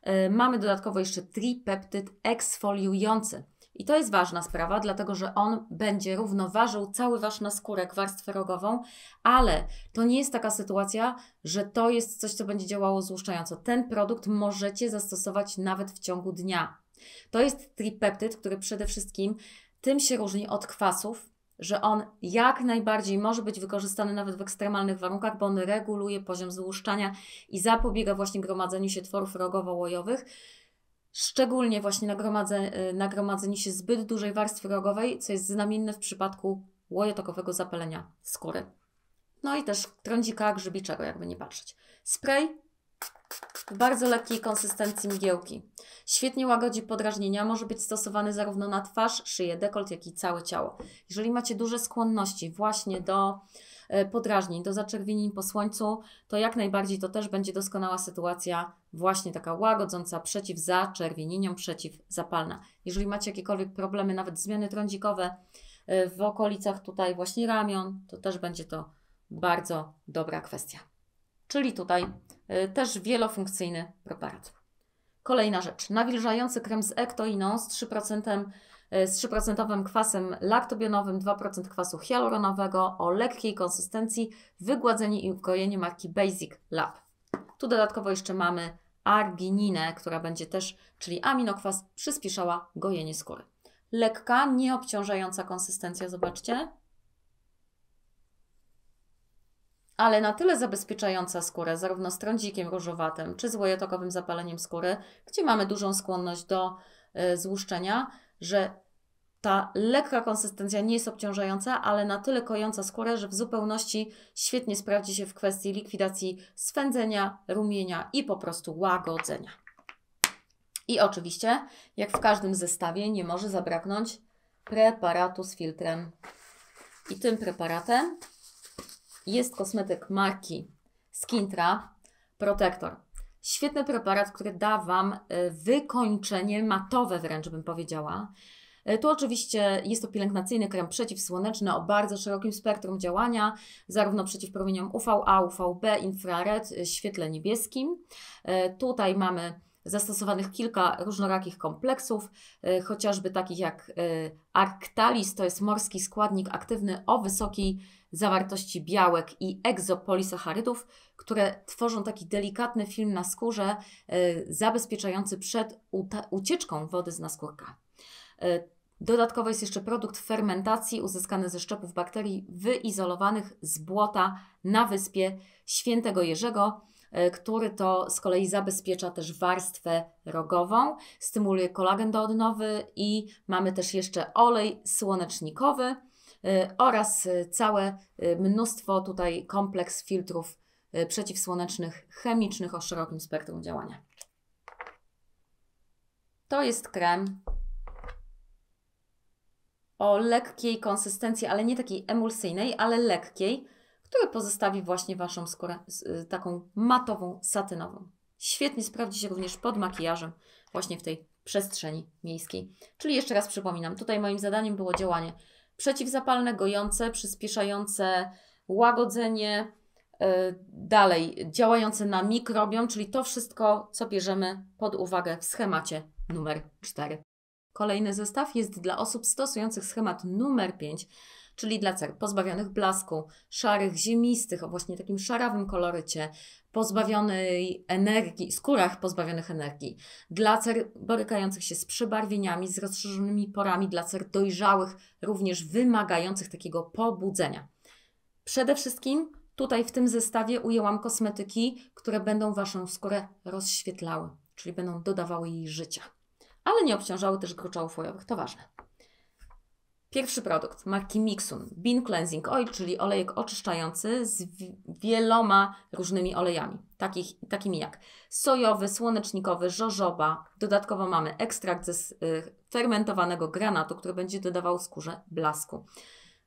E, mamy dodatkowo jeszcze tripeptyd eksfoliujący. I to jest ważna sprawa, dlatego że on będzie równoważył cały wasz naskórek, warstwę rogową, ale to nie jest taka sytuacja, że to jest coś, co będzie działało złuszczająco. Ten produkt możecie zastosować nawet w ciągu dnia. To jest tripeptyd, który przede wszystkim tym się różni od kwasów, że on jak najbardziej może być wykorzystany nawet w ekstremalnych warunkach, bo on reguluje poziom złuszczania i zapobiega właśnie gromadzeniu się tworów rogowo-łojowych. Szczególnie właśnie nagromadzę, y, nagromadzeniu się zbyt dużej warstwy rogowej, co jest znamienne w przypadku łojotokowego zapalenia skóry. No i też trądzika grzybiczego, jakby nie patrzeć. Spray bardzo lekkiej konsystencji mgiełki. Świetnie łagodzi podrażnienia, może być stosowany zarówno na twarz, szyję, dekolt, jak i całe ciało. Jeżeli macie duże skłonności właśnie do e, podrażnień, do zaczerwienień po słońcu, to jak najbardziej to też będzie doskonała sytuacja, właśnie taka łagodząca przeciw zaczerwienieniom, przeciwzapalna. Jeżeli macie jakiekolwiek problemy, nawet zmiany trądzikowe e, w okolicach tutaj właśnie ramion, to też będzie to bardzo dobra kwestia czyli tutaj y, też wielofunkcyjny preparat. Kolejna rzecz, nawilżający krem z ektoiną z 3%, y, z 3 kwasem laktobionowym, 2% kwasu hialuronowego o lekkiej konsystencji, wygładzenie i ukojenie marki Basic Lab. Tu dodatkowo jeszcze mamy argininę, która będzie też, czyli aminokwas, przyspieszała gojenie skóry. Lekka, nieobciążająca konsystencja, zobaczcie. ale na tyle zabezpieczająca skórę zarówno strądzikiem różowatym czy złojotokowym zapaleniem skóry, gdzie mamy dużą skłonność do e, złuszczenia, że ta lekka konsystencja nie jest obciążająca, ale na tyle kojąca skórę, że w zupełności świetnie sprawdzi się w kwestii likwidacji swędzenia, rumienia i po prostu łagodzenia. I oczywiście, jak w każdym zestawie, nie może zabraknąć preparatu z filtrem. I tym preparatem jest kosmetyk marki Skintra Protector. Świetny preparat, który da Wam y, wykończenie matowe wręcz bym powiedziała. Y, tu oczywiście jest to pielęgnacyjny krem przeciwsłoneczny o bardzo szerokim spektrum działania, zarówno przeciw promieniom UVA, UVB, infrared, y, świetle niebieskim. Tutaj mamy zastosowanych kilka różnorakich kompleksów, e, chociażby takich jak e, arctalis, to jest morski składnik aktywny o wysokiej zawartości białek i egzopolisacharydów, które tworzą taki delikatny film na skórze, e, zabezpieczający przed ucieczką wody z naskórka. Dodatkowo jest jeszcze produkt fermentacji uzyskany ze szczepów bakterii wyizolowanych z błota na wyspie Świętego Jerzego, E, który to z kolei zabezpiecza też warstwę rogową, stymuluje kolagen do odnowy i mamy też jeszcze olej słonecznikowy e, oraz e, całe mnóstwo tutaj kompleks filtrów przeciwsłonecznych chemicznych o szerokim spektrum działania. To jest krem o lekkiej konsystencji, ale nie takiej emulsyjnej, ale lekkiej który pozostawi właśnie Waszą skórę y, taką matową, satynową. Świetnie sprawdzi się również pod makijażem właśnie w tej przestrzeni miejskiej. Czyli jeszcze raz przypominam, tutaj moim zadaniem było działanie przeciwzapalne, gojące, przyspieszające łagodzenie, y, dalej działające na mikrobiom, czyli to wszystko, co bierzemy pod uwagę w schemacie numer 4. Kolejny zestaw jest dla osób stosujących schemat numer 5 czyli dla cer pozbawionych blasku, szarych, ziemistych, o właśnie takim szarawym kolorycie, pozbawionej energii, skórach pozbawionych energii, dla cer borykających się z przebarwieniami, z rozszerzonymi porami, dla cer dojrzałych, również wymagających takiego pobudzenia. Przede wszystkim tutaj w tym zestawie ujęłam kosmetyki, które będą Waszą skórę rozświetlały, czyli będą dodawały jej życia, ale nie obciążały też gruczołów fojowych, to ważne. Pierwszy produkt, marki Mixun, Bean Cleansing Oil, czyli olejek oczyszczający z wieloma różnymi olejami, takich, takimi jak sojowy, słonecznikowy, żożoba. Dodatkowo mamy ekstrakt ze y, fermentowanego granatu, który będzie dodawał skórze blasku.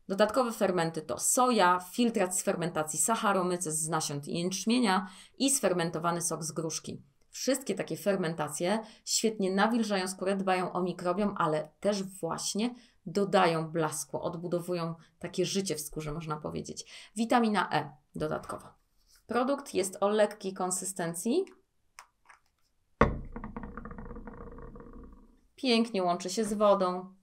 Dodatkowe fermenty to soja, filtrat z fermentacji saharomycy z nasion jęczmienia i sfermentowany sok z gruszki. Wszystkie takie fermentacje świetnie nawilżają skórę, dbają o mikrobiom, ale też właśnie dodają blasku, odbudowują takie życie w skórze, można powiedzieć. Witamina E dodatkowo. Produkt jest o lekkiej konsystencji. Pięknie łączy się z wodą,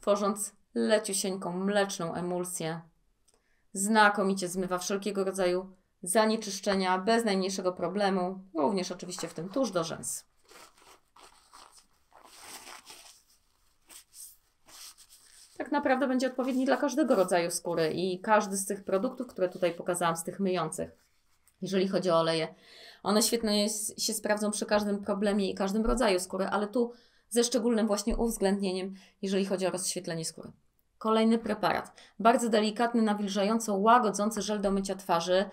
tworząc leciusieńką mleczną emulsję. Znakomicie zmywa wszelkiego rodzaju zanieczyszczenia bez najmniejszego problemu, również oczywiście w tym tuż do rzęs. tak naprawdę będzie odpowiedni dla każdego rodzaju skóry i każdy z tych produktów, które tutaj pokazałam, z tych myjących, jeżeli chodzi o oleje, one świetnie się sprawdzą przy każdym problemie i każdym rodzaju skóry, ale tu ze szczególnym właśnie uwzględnieniem, jeżeli chodzi o rozświetlenie skóry. Kolejny preparat. Bardzo delikatny, nawilżająco łagodzący żel do mycia twarzy.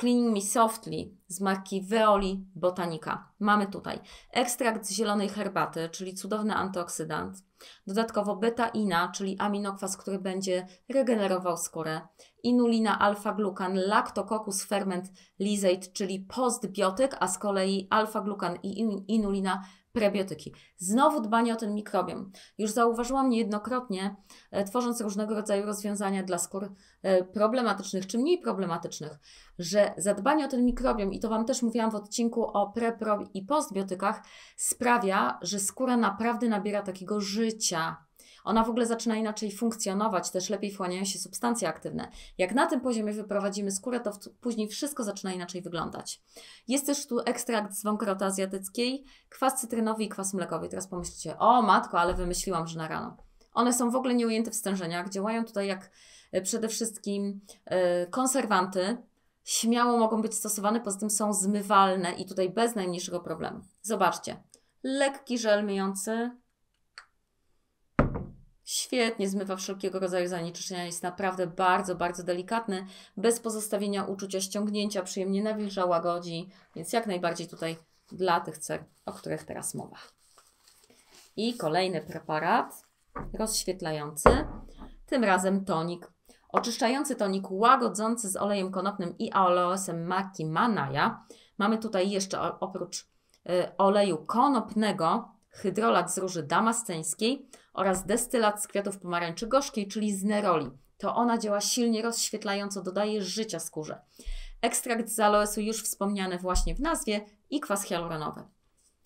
Cleaning Me Softly z marki Veoli Botanica. Mamy tutaj ekstrakt z zielonej herbaty, czyli cudowny antyoksydant, Dodatkowo beta ina, czyli aminokwas, który będzie regenerował skórę, inulina alfa-glukan, lactococcus ferment lizate, czyli postbiotyk, a z kolei alfa-glukan i inulina prebiotyki. Znowu dbanie o ten mikrobiom. Już zauważyłam niejednokrotnie, e, tworząc różnego rodzaju rozwiązania dla skór e, problematycznych czy mniej problematycznych, że zadbanie o ten mikrobiom, i to Wam też mówiłam w odcinku o pre, pro i postbiotykach, sprawia, że skóra naprawdę nabiera takiego życia. Ona w ogóle zaczyna inaczej funkcjonować, też lepiej wchłaniają się substancje aktywne. Jak na tym poziomie wyprowadzimy skórę, to później wszystko zaczyna inaczej wyglądać. Jest też tu ekstrakt z wąkroty azjatyckiej, kwas cytrynowy i kwas mlekowy. Teraz pomyślcie, o matko, ale wymyśliłam, że na rano. One są w ogóle nieujęte w stężeniach, działają tutaj jak e, przede wszystkim e, konserwanty, śmiało mogą być stosowane, poza tym są zmywalne i tutaj bez najmniejszego problemu. Zobaczcie, lekki żel myjący, świetnie zmywa wszelkiego rodzaju zanieczyszczenia, jest naprawdę bardzo, bardzo delikatny, bez pozostawienia uczucia ściągnięcia, przyjemnie nawilża, łagodzi, więc jak najbardziej tutaj dla tych cer, o których teraz mowa. I kolejny preparat rozświetlający, tym razem tonik. Oczyszczający tonik łagodzący z olejem konopnym i aloesem maki manaja. Mamy tutaj jeszcze oprócz y, oleju konopnego hydrolat z róży damasceńskiej, oraz destylat z kwiatów pomarańczy gorzkiej, czyli z neroli. To ona działa silnie rozświetlająco, dodaje życia skórze. Ekstrakt z aloesu już wspomniany właśnie w nazwie i kwas hialuronowy.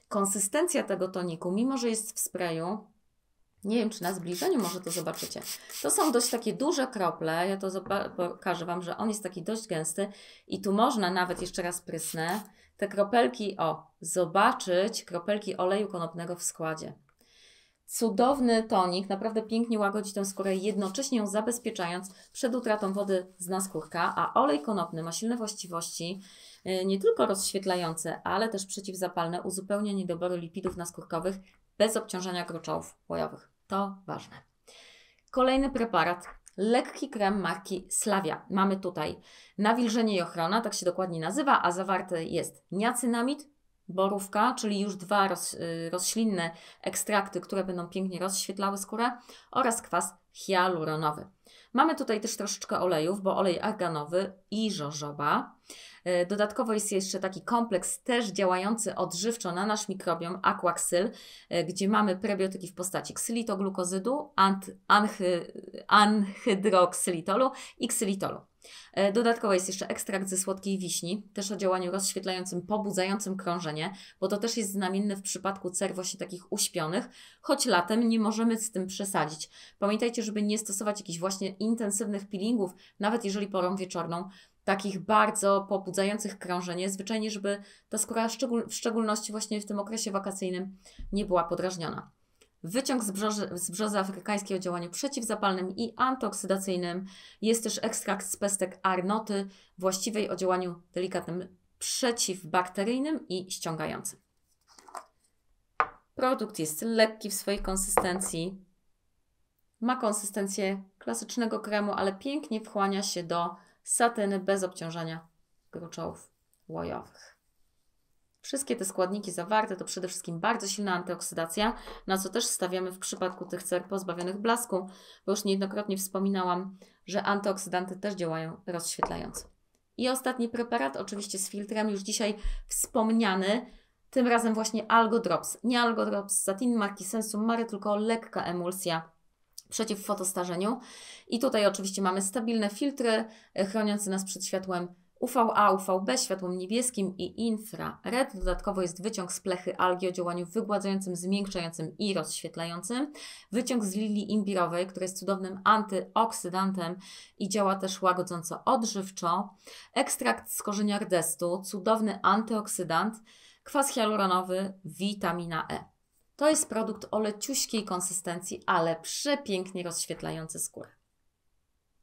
Konsystencja tego toniku, mimo że jest w sprayu, nie wiem czy na zbliżeniu może to zobaczycie, to są dość takie duże krople, ja to pokażę Wam, że on jest taki dość gęsty i tu można nawet, jeszcze raz prysnę, te kropelki, o, zobaczyć kropelki oleju konopnego w składzie cudowny tonik, naprawdę pięknie łagodzi tę skórę, jednocześnie ją zabezpieczając przed utratą wody z naskórka, a olej konopny ma silne właściwości y, nie tylko rozświetlające, ale też przeciwzapalne, uzupełnia niedobory lipidów naskórkowych bez obciążenia gruczołów łojowych. To ważne. Kolejny preparat lekki krem marki Slavia. Mamy tutaj nawilżenie i ochrona, tak się dokładnie nazywa, a zawarty jest niacinamid, borówka, czyli już dwa roz, y, roślinne ekstrakty, które będą pięknie rozświetlały skórę oraz kwas hialuronowy. Mamy tutaj też troszeczkę olejów, bo olej arganowy i żożoba. Y, dodatkowo jest jeszcze taki kompleks też działający odżywczo na nasz mikrobiom Aquaxyl, y, gdzie mamy prebiotyki w postaci ksylitoglukozydu, anhydroksylitolu i ksylitolu. E, dodatkowo jest jeszcze ekstrakt ze słodkiej wiśni, też o działaniu rozświetlającym, pobudzającym krążenie, bo to też jest znamienne w przypadku cer właśnie takich uśpionych, choć latem nie możemy z tym przesadzić. Pamiętajcie, żeby nie stosować jakichś właśnie intensywnych peelingów, nawet jeżeli porą wieczorną, takich bardzo pobudzających krążenie, zwyczajnie, żeby ta skóra w szczególności właśnie w tym okresie wakacyjnym nie była podrażniona. Wyciąg z brzozy, z brzozy afrykańskiej o działaniu przeciwzapalnym i antyoksydacyjnym. Jest też ekstrakt z pestek arnoty, właściwej o działaniu delikatnym przeciwbakteryjnym i ściągającym. Produkt jest lekki w swojej konsystencji. Ma konsystencję klasycznego kremu, ale pięknie wchłania się do satyny bez obciążania gruczołów łojowych. Wszystkie te składniki zawarte to przede wszystkim bardzo silna antyoksydacja, na co też stawiamy w przypadku tych cer pozbawionych blasku, bo już niejednokrotnie wspominałam, że antyoksydanty też działają rozświetlająco. I ostatni preparat, oczywiście z filtrem, już dzisiaj wspomniany, tym razem właśnie Algo Drops, Nie Algo Drops, satin marki Sensum Mare, tylko lekka emulsja przeciw fotostarzeniu. I tutaj oczywiście mamy stabilne filtry chroniące nas przed światłem UVA, UVB światłem niebieskim i Red Dodatkowo jest wyciąg z plechy algi o działaniu wygładzającym, zmiękczającym i rozświetlającym. Wyciąg z lilii imbirowej, który jest cudownym antyoksydantem i działa też łagodząco odżywczo. Ekstrakt z korzenia rdestu, cudowny antyoksydant, kwas hialuronowy, witamina E. To jest produkt o leciuśkiej konsystencji, ale przepięknie rozświetlający skórę.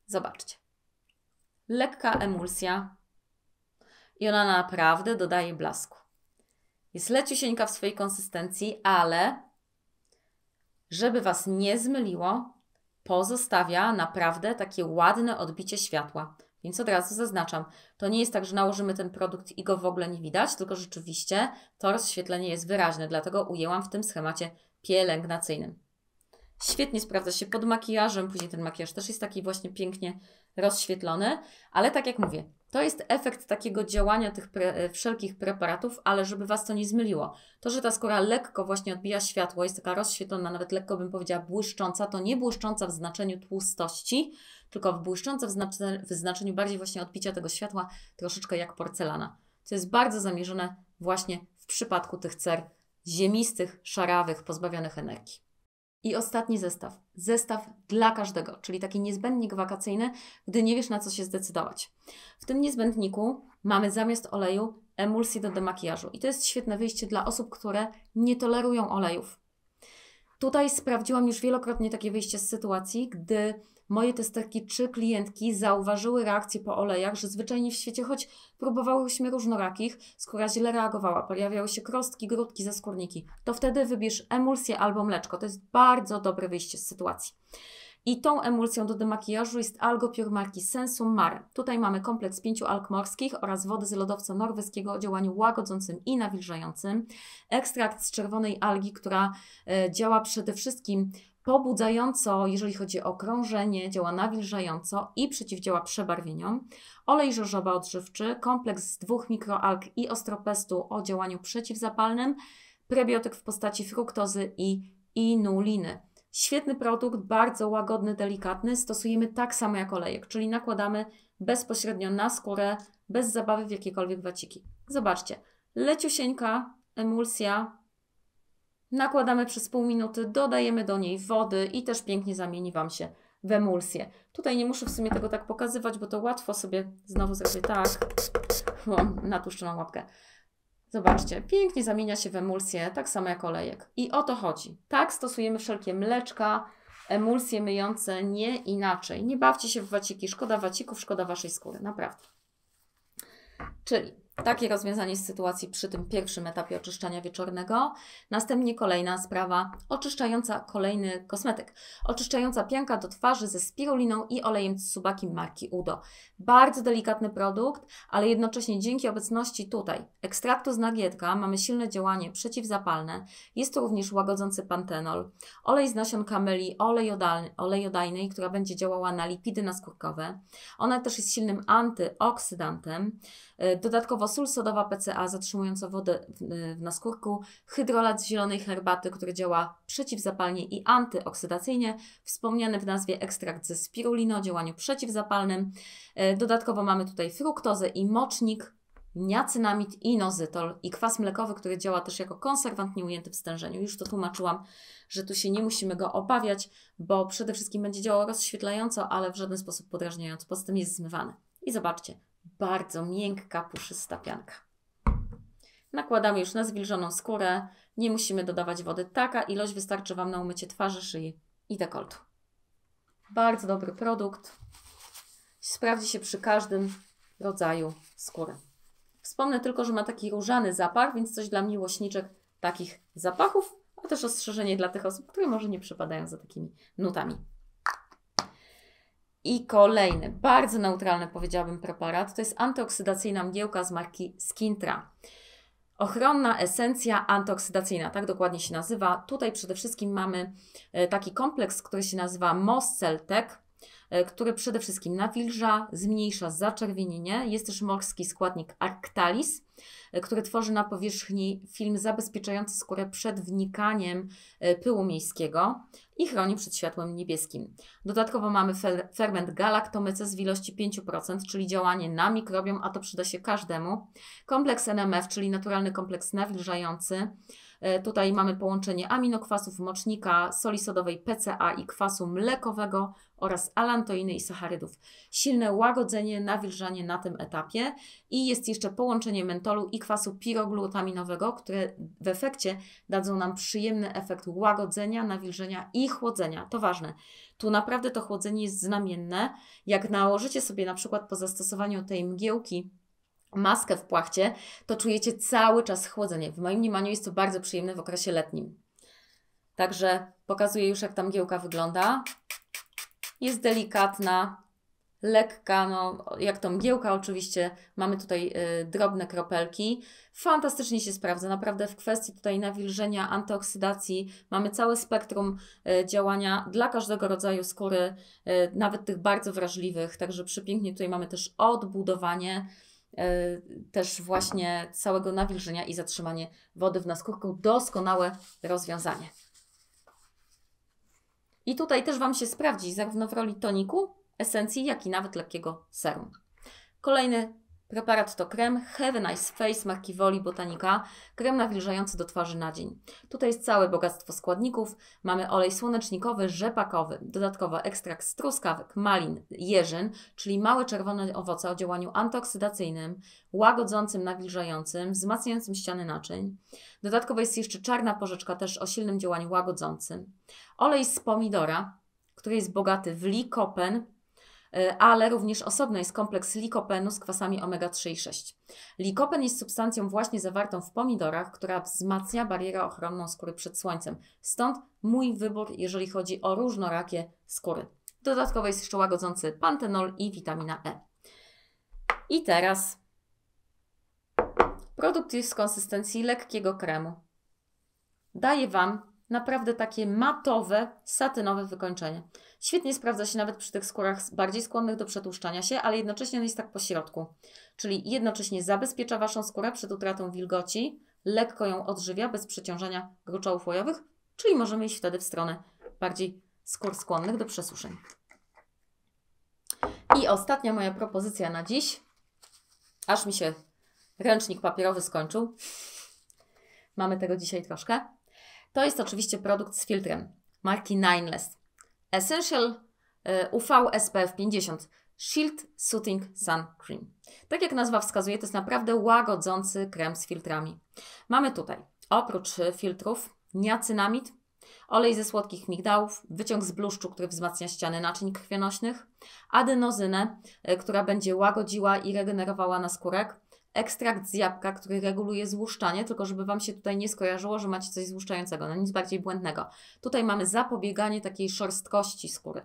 Zobaczcie lekka emulsja, i ona naprawdę dodaje blasku. Jest leciusieńka w swojej konsystencji, ale żeby Was nie zmyliło, pozostawia naprawdę takie ładne odbicie światła. Więc od razu zaznaczam, to nie jest tak, że nałożymy ten produkt i go w ogóle nie widać, tylko rzeczywiście to rozświetlenie jest wyraźne, dlatego ujęłam w tym schemacie pielęgnacyjnym. Świetnie sprawdza się pod makijażem, później ten makijaż też jest taki właśnie pięknie rozświetlone, ale tak jak mówię, to jest efekt takiego działania tych pre, e, wszelkich preparatów, ale żeby Was to nie zmyliło. To, że ta skóra lekko właśnie odbija światło, jest taka rozświetlona, nawet lekko bym powiedziała błyszcząca, to nie błyszcząca w znaczeniu tłustości, tylko błyszcząca w, znaczeniu, w znaczeniu bardziej właśnie odbicia tego światła, troszeczkę jak porcelana. To jest bardzo zamierzone właśnie w przypadku tych cer ziemistych, szarawych, pozbawionych energii. I ostatni zestaw. Zestaw dla każdego, czyli taki niezbędnik wakacyjny, gdy nie wiesz na co się zdecydować. W tym niezbędniku mamy zamiast oleju emulsję do demakijażu. I to jest świetne wyjście dla osób, które nie tolerują olejów. Tutaj sprawdziłam już wielokrotnie takie wyjście z sytuacji, gdy moje testerki klientki zauważyły reakcję po olejach, że zwyczajnie w świecie, choć próbowałyśmy różnorakich, skóra źle reagowała, pojawiały się krostki, grudki, zaskórniki, to wtedy wybierz emulsję albo mleczko. To jest bardzo dobre wyjście z sytuacji. I tą emulsją do demakijażu jest Algo Pure marki Sensum Mare. Tutaj mamy kompleks pięciu alg morskich oraz wody z lodowca norweskiego o działaniu łagodzącym i nawilżającym. Ekstrakt z czerwonej algi, która e, działa przede wszystkim pobudzająco, jeżeli chodzi o krążenie, działa nawilżająco i przeciwdziała przebarwieniom. Olej żożoba odżywczy, kompleks z dwóch mikroalg i ostropestu o działaniu przeciwzapalnym, prebiotyk w postaci fruktozy i inuliny. Świetny produkt, bardzo łagodny, delikatny. Stosujemy tak samo jak olejek, czyli nakładamy bezpośrednio na skórę, bez zabawy w jakiekolwiek waciki. Zobaczcie, leciusieńka emulsja. Nakładamy przez pół minuty, dodajemy do niej wody i też pięknie zamieni Wam się w emulsję. Tutaj nie muszę w sumie tego tak pokazywać, bo to łatwo sobie znowu zrobię tak. Mam łapkę. Zobaczcie, pięknie zamienia się w emulsję, tak samo jak olejek. I o to chodzi. Tak stosujemy wszelkie mleczka, emulsje myjące, nie inaczej. Nie bawcie się w waciki, szkoda wacików, szkoda Waszej skóry, naprawdę. Czyli takie rozwiązanie z sytuacji przy tym pierwszym etapie oczyszczania wieczornego. Następnie kolejna sprawa, oczyszczająca kolejny kosmetyk. Oczyszczająca pianka do twarzy ze spiruliną i olejem Tsubaki marki Udo. Bardzo delikatny produkt, ale jednocześnie dzięki obecności tutaj ekstraktu z nagietka mamy silne działanie przeciwzapalne. Jest to również łagodzący pantenol, olej z nasion kameli olej jodajnej, która będzie działała na lipidy naskórkowe. Ona też jest silnym antyoksydantem. E, dodatkowo sól sodowa PCA zatrzymująca wodę e, w naskórku, hydrolat z zielonej herbaty, który działa przeciwzapalnie i antyoksydacyjnie, wspomniany w nazwie ekstrakt ze spirulino o działaniu przeciwzapalnym. E, Dodatkowo mamy tutaj fruktozę i mocznik, niacynamid, inozytol i kwas mlekowy, który działa też jako konserwant nieujęty w stężeniu. Już to tłumaczyłam, że tu się nie musimy go obawiać, bo przede wszystkim będzie działał rozświetlająco, ale w żaden sposób podrażniająco. Poza tym jest zmywany. I zobaczcie, bardzo miękka, puszysta pianka. Nakładamy już na zwilżoną skórę, nie musimy dodawać wody. Taka ilość wystarczy Wam na umycie twarzy, szyi i dekoltu. Bardzo dobry produkt. Sprawdzi się przy każdym rodzaju skóry. Wspomnę tylko, że ma taki różany zapach, więc coś dla miłośniczek takich zapachów, a też ostrzeżenie dla tych osób, które może nie przypadają za takimi nutami. I kolejny, bardzo neutralny powiedziałabym preparat, to jest antyoksydacyjna mgiełka z marki Skintra. Ochronna esencja antyoksydacyjna, tak dokładnie się nazywa. Tutaj przede wszystkim mamy e, taki kompleks, który się nazywa Mosceltek. E, który przede wszystkim nawilża, zmniejsza zaczerwienienie. Jest też morski składnik Arctalis, e, który tworzy na powierzchni film zabezpieczający skórę przed wnikaniem e, pyłu miejskiego i chroni przed światłem niebieskim. Dodatkowo mamy fer ferment galaktomyces w ilości 5%, czyli działanie na mikrobiom, a to przyda się każdemu. Kompleks NMF, czyli naturalny kompleks nawilżający, E, tutaj mamy połączenie aminokwasów mocznika, soli sodowej PCA i kwasu mlekowego oraz alantoiny i sacharydów. Silne łagodzenie, nawilżanie na tym etapie i jest jeszcze połączenie mentolu i kwasu piroglutaminowego, które w efekcie dadzą nam przyjemny efekt łagodzenia, nawilżenia i chłodzenia. To ważne. Tu naprawdę to chłodzenie jest znamienne. Jak nałożycie sobie na przykład po zastosowaniu tej mgiełki maskę w płachcie, to czujecie cały czas chłodzenie. W moim mniemaniu jest to bardzo przyjemne w okresie letnim. Także pokazuję już, jak tam giełka wygląda. Jest delikatna, lekka, no jak to giełka oczywiście, mamy tutaj y, drobne kropelki. Fantastycznie się sprawdza, naprawdę w kwestii tutaj nawilżenia, antyoksydacji mamy całe spektrum y, działania dla każdego rodzaju skóry, y, nawet tych bardzo wrażliwych, także przepięknie tutaj mamy też odbudowanie E, też właśnie całego nawilżenia i zatrzymanie wody w naskórku. Doskonałe rozwiązanie. I tutaj też Wam się sprawdzi zarówno w roli toniku, esencji, jak i nawet lekkiego serum. Kolejny Preparat to krem Have a Nice Face marki Woli Botanika, krem nawilżający do twarzy na dzień. Tutaj jest całe bogactwo składników. Mamy olej słonecznikowy, rzepakowy, dodatkowo ekstrakt z truskawek, malin, jeżyn, czyli małe czerwone owoce o działaniu antyoksydacyjnym, łagodzącym, nawilżającym, wzmacniającym ściany naczyń. Dodatkowo jest jeszcze czarna porzeczka też o silnym działaniu łagodzącym. Olej z pomidora, który jest bogaty w likopen, Y, ale również osobno jest kompleks likopenu z kwasami omega-3 i 6. Likopen jest substancją właśnie zawartą w pomidorach, która wzmacnia barierę ochronną skóry przed słońcem. Stąd mój wybór, jeżeli chodzi o różnorakie skóry. Dodatkowo jest jeszcze łagodzący pantenol i witamina E. I teraz produkt jest w konsystencji lekkiego kremu. Daje Wam naprawdę takie matowe, satynowe wykończenie. Świetnie sprawdza się nawet przy tych skórach bardziej skłonnych do przetłuszczania się, ale jednocześnie jest tak po środku. Czyli jednocześnie zabezpiecza Waszą skórę przed utratą wilgoci, lekko ją odżywia bez przeciążenia gruczołów łojowych, czyli możemy iść wtedy w stronę bardziej skór skłonnych do przesuszeń. I ostatnia moja propozycja na dziś. Aż mi się ręcznik papierowy skończył. Mamy tego dzisiaj troszkę. To jest oczywiście produkt z filtrem marki Nineless. Essential UV SPF 50 Shield Soothing Sun Cream. Tak jak nazwa wskazuje, to jest naprawdę łagodzący krem z filtrami. Mamy tutaj oprócz e, filtrów niacynamid, olej ze słodkich migdałów, wyciąg z bluszczu, który wzmacnia ściany naczyń krwionośnych, adenozynę, e, która będzie łagodziła i regenerowała naskórek, ekstrakt z jabłka, który reguluje złuszczanie, tylko żeby Wam się tutaj nie skojarzyło, że macie coś złuszczającego, no nic bardziej błędnego. Tutaj mamy zapobieganie takiej szorstkości skóry.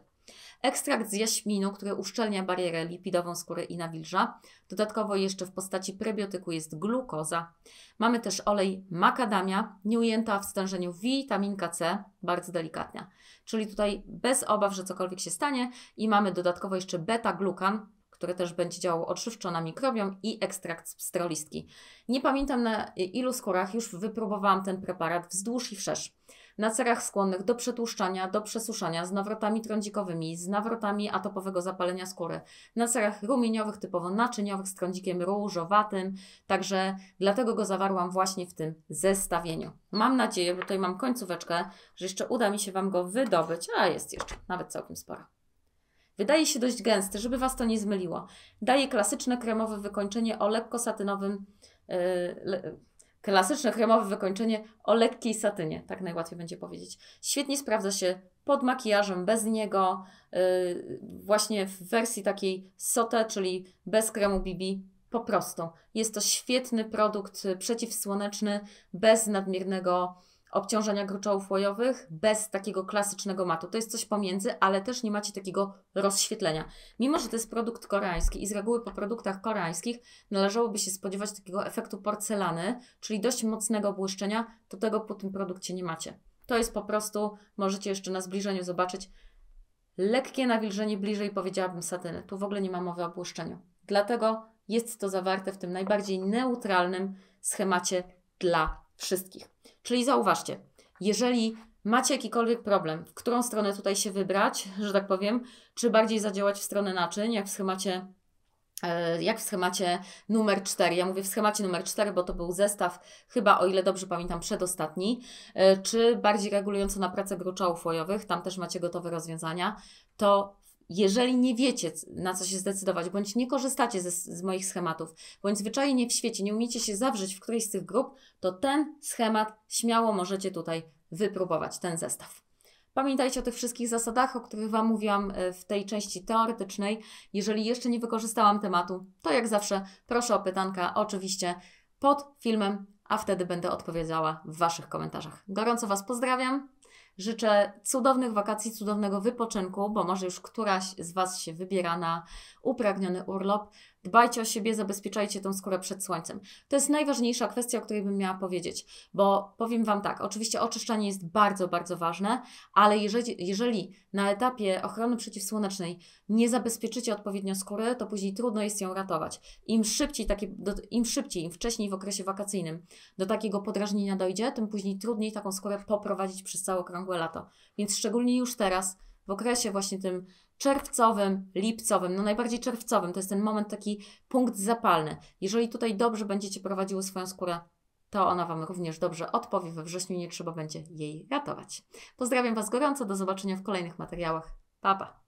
Ekstrakt z jaśminu, który uszczelnia barierę lipidową skóry i nawilża. Dodatkowo jeszcze w postaci prebiotyku jest glukoza. Mamy też olej makadamia, nieujęta w stężeniu witaminka C, bardzo delikatna. Czyli tutaj bez obaw, że cokolwiek się stanie i mamy dodatkowo jeszcze beta-glukan, które też będzie działało odżywczo na mikrobiom i ekstrakt z pstrolistki. Nie pamiętam na ilu skórach już wypróbowałam ten preparat wzdłuż i wszerz. Na cerach skłonnych do przetłuszczania, do przesuszania, z nawrotami trądzikowymi, z nawrotami atopowego zapalenia skóry. Na cerach rumieniowych, typowo naczyniowych, z trądzikiem różowatym. Także dlatego go zawarłam właśnie w tym zestawieniu. Mam nadzieję, bo tutaj mam końcóweczkę, że jeszcze uda mi się Wam go wydobyć, a jest jeszcze nawet całkiem sporo. Wydaje się dość gęsty, żeby Was to nie zmyliło. Daje klasyczne kremowe wykończenie o lekko satynowym... Yy, klasyczne kremowe wykończenie o lekkiej satynie, tak najłatwiej będzie powiedzieć. Świetnie sprawdza się pod makijażem, bez niego, yy, właśnie w wersji takiej sote, czyli bez kremu BB, po prostu. Jest to świetny produkt przeciwsłoneczny, bez nadmiernego obciążenia gruczołów łojowych bez takiego klasycznego matu. To jest coś pomiędzy, ale też nie macie takiego rozświetlenia. Mimo, że to jest produkt koreański i z reguły po produktach koreańskich należałoby się spodziewać takiego efektu porcelany, czyli dość mocnego błyszczenia, to tego po tym produkcie nie macie. To jest po prostu, możecie jeszcze na zbliżeniu zobaczyć, lekkie nawilżenie bliżej powiedziałabym satyny. Tu w ogóle nie ma mowy o błyszczeniu. Dlatego jest to zawarte w tym najbardziej neutralnym schemacie dla wszystkich. Czyli zauważcie, jeżeli macie jakikolwiek problem, w którą stronę tutaj się wybrać, że tak powiem, czy bardziej zadziałać w stronę naczyń, jak w schemacie e, jak w schemacie numer 4. Ja mówię w schemacie numer 4, bo to był zestaw, chyba o ile dobrze pamiętam, przedostatni, e, czy bardziej regulująco na pracę gruczołów łojowych, tam też macie gotowe rozwiązania, to jeżeli nie wiecie, na co się zdecydować, bądź nie korzystacie ze, z moich schematów, bądź zwyczajnie w świecie nie umiecie się zawrzeć w którejś z tych grup, to ten schemat śmiało możecie tutaj wypróbować, ten zestaw. Pamiętajcie o tych wszystkich zasadach, o których Wam mówiłam e, w tej części teoretycznej. Jeżeli jeszcze nie wykorzystałam tematu, to jak zawsze proszę o pytanka oczywiście pod filmem, a wtedy będę odpowiedziała w Waszych komentarzach. Gorąco Was pozdrawiam. Życzę cudownych wakacji, cudownego wypoczynku, bo może już któraś z Was się wybiera na upragniony urlop. Dbajcie o siebie, zabezpieczajcie tą skórę przed słońcem. To jest najważniejsza kwestia, o której bym miała powiedzieć, bo powiem Wam tak, oczywiście oczyszczanie jest bardzo, bardzo ważne, ale jeżeli, jeżeli na etapie ochrony przeciwsłonecznej nie zabezpieczycie odpowiednio skóry, to później trudno jest ją ratować. Im szybciej, takie, do, im szybciej, im wcześniej w okresie wakacyjnym do takiego podrażnienia dojdzie, tym później trudniej taką skórę poprowadzić przez całe okrągłe lato. Więc szczególnie już teraz w okresie właśnie tym czerwcowym, lipcowym, no najbardziej czerwcowym, to jest ten moment taki punkt zapalny. Jeżeli tutaj dobrze będziecie prowadziły swoją skórę, to ona Wam również dobrze odpowie. We wrześniu nie trzeba będzie jej ratować. Pozdrawiam Was gorąco, do zobaczenia w kolejnych materiałach. Pa, pa!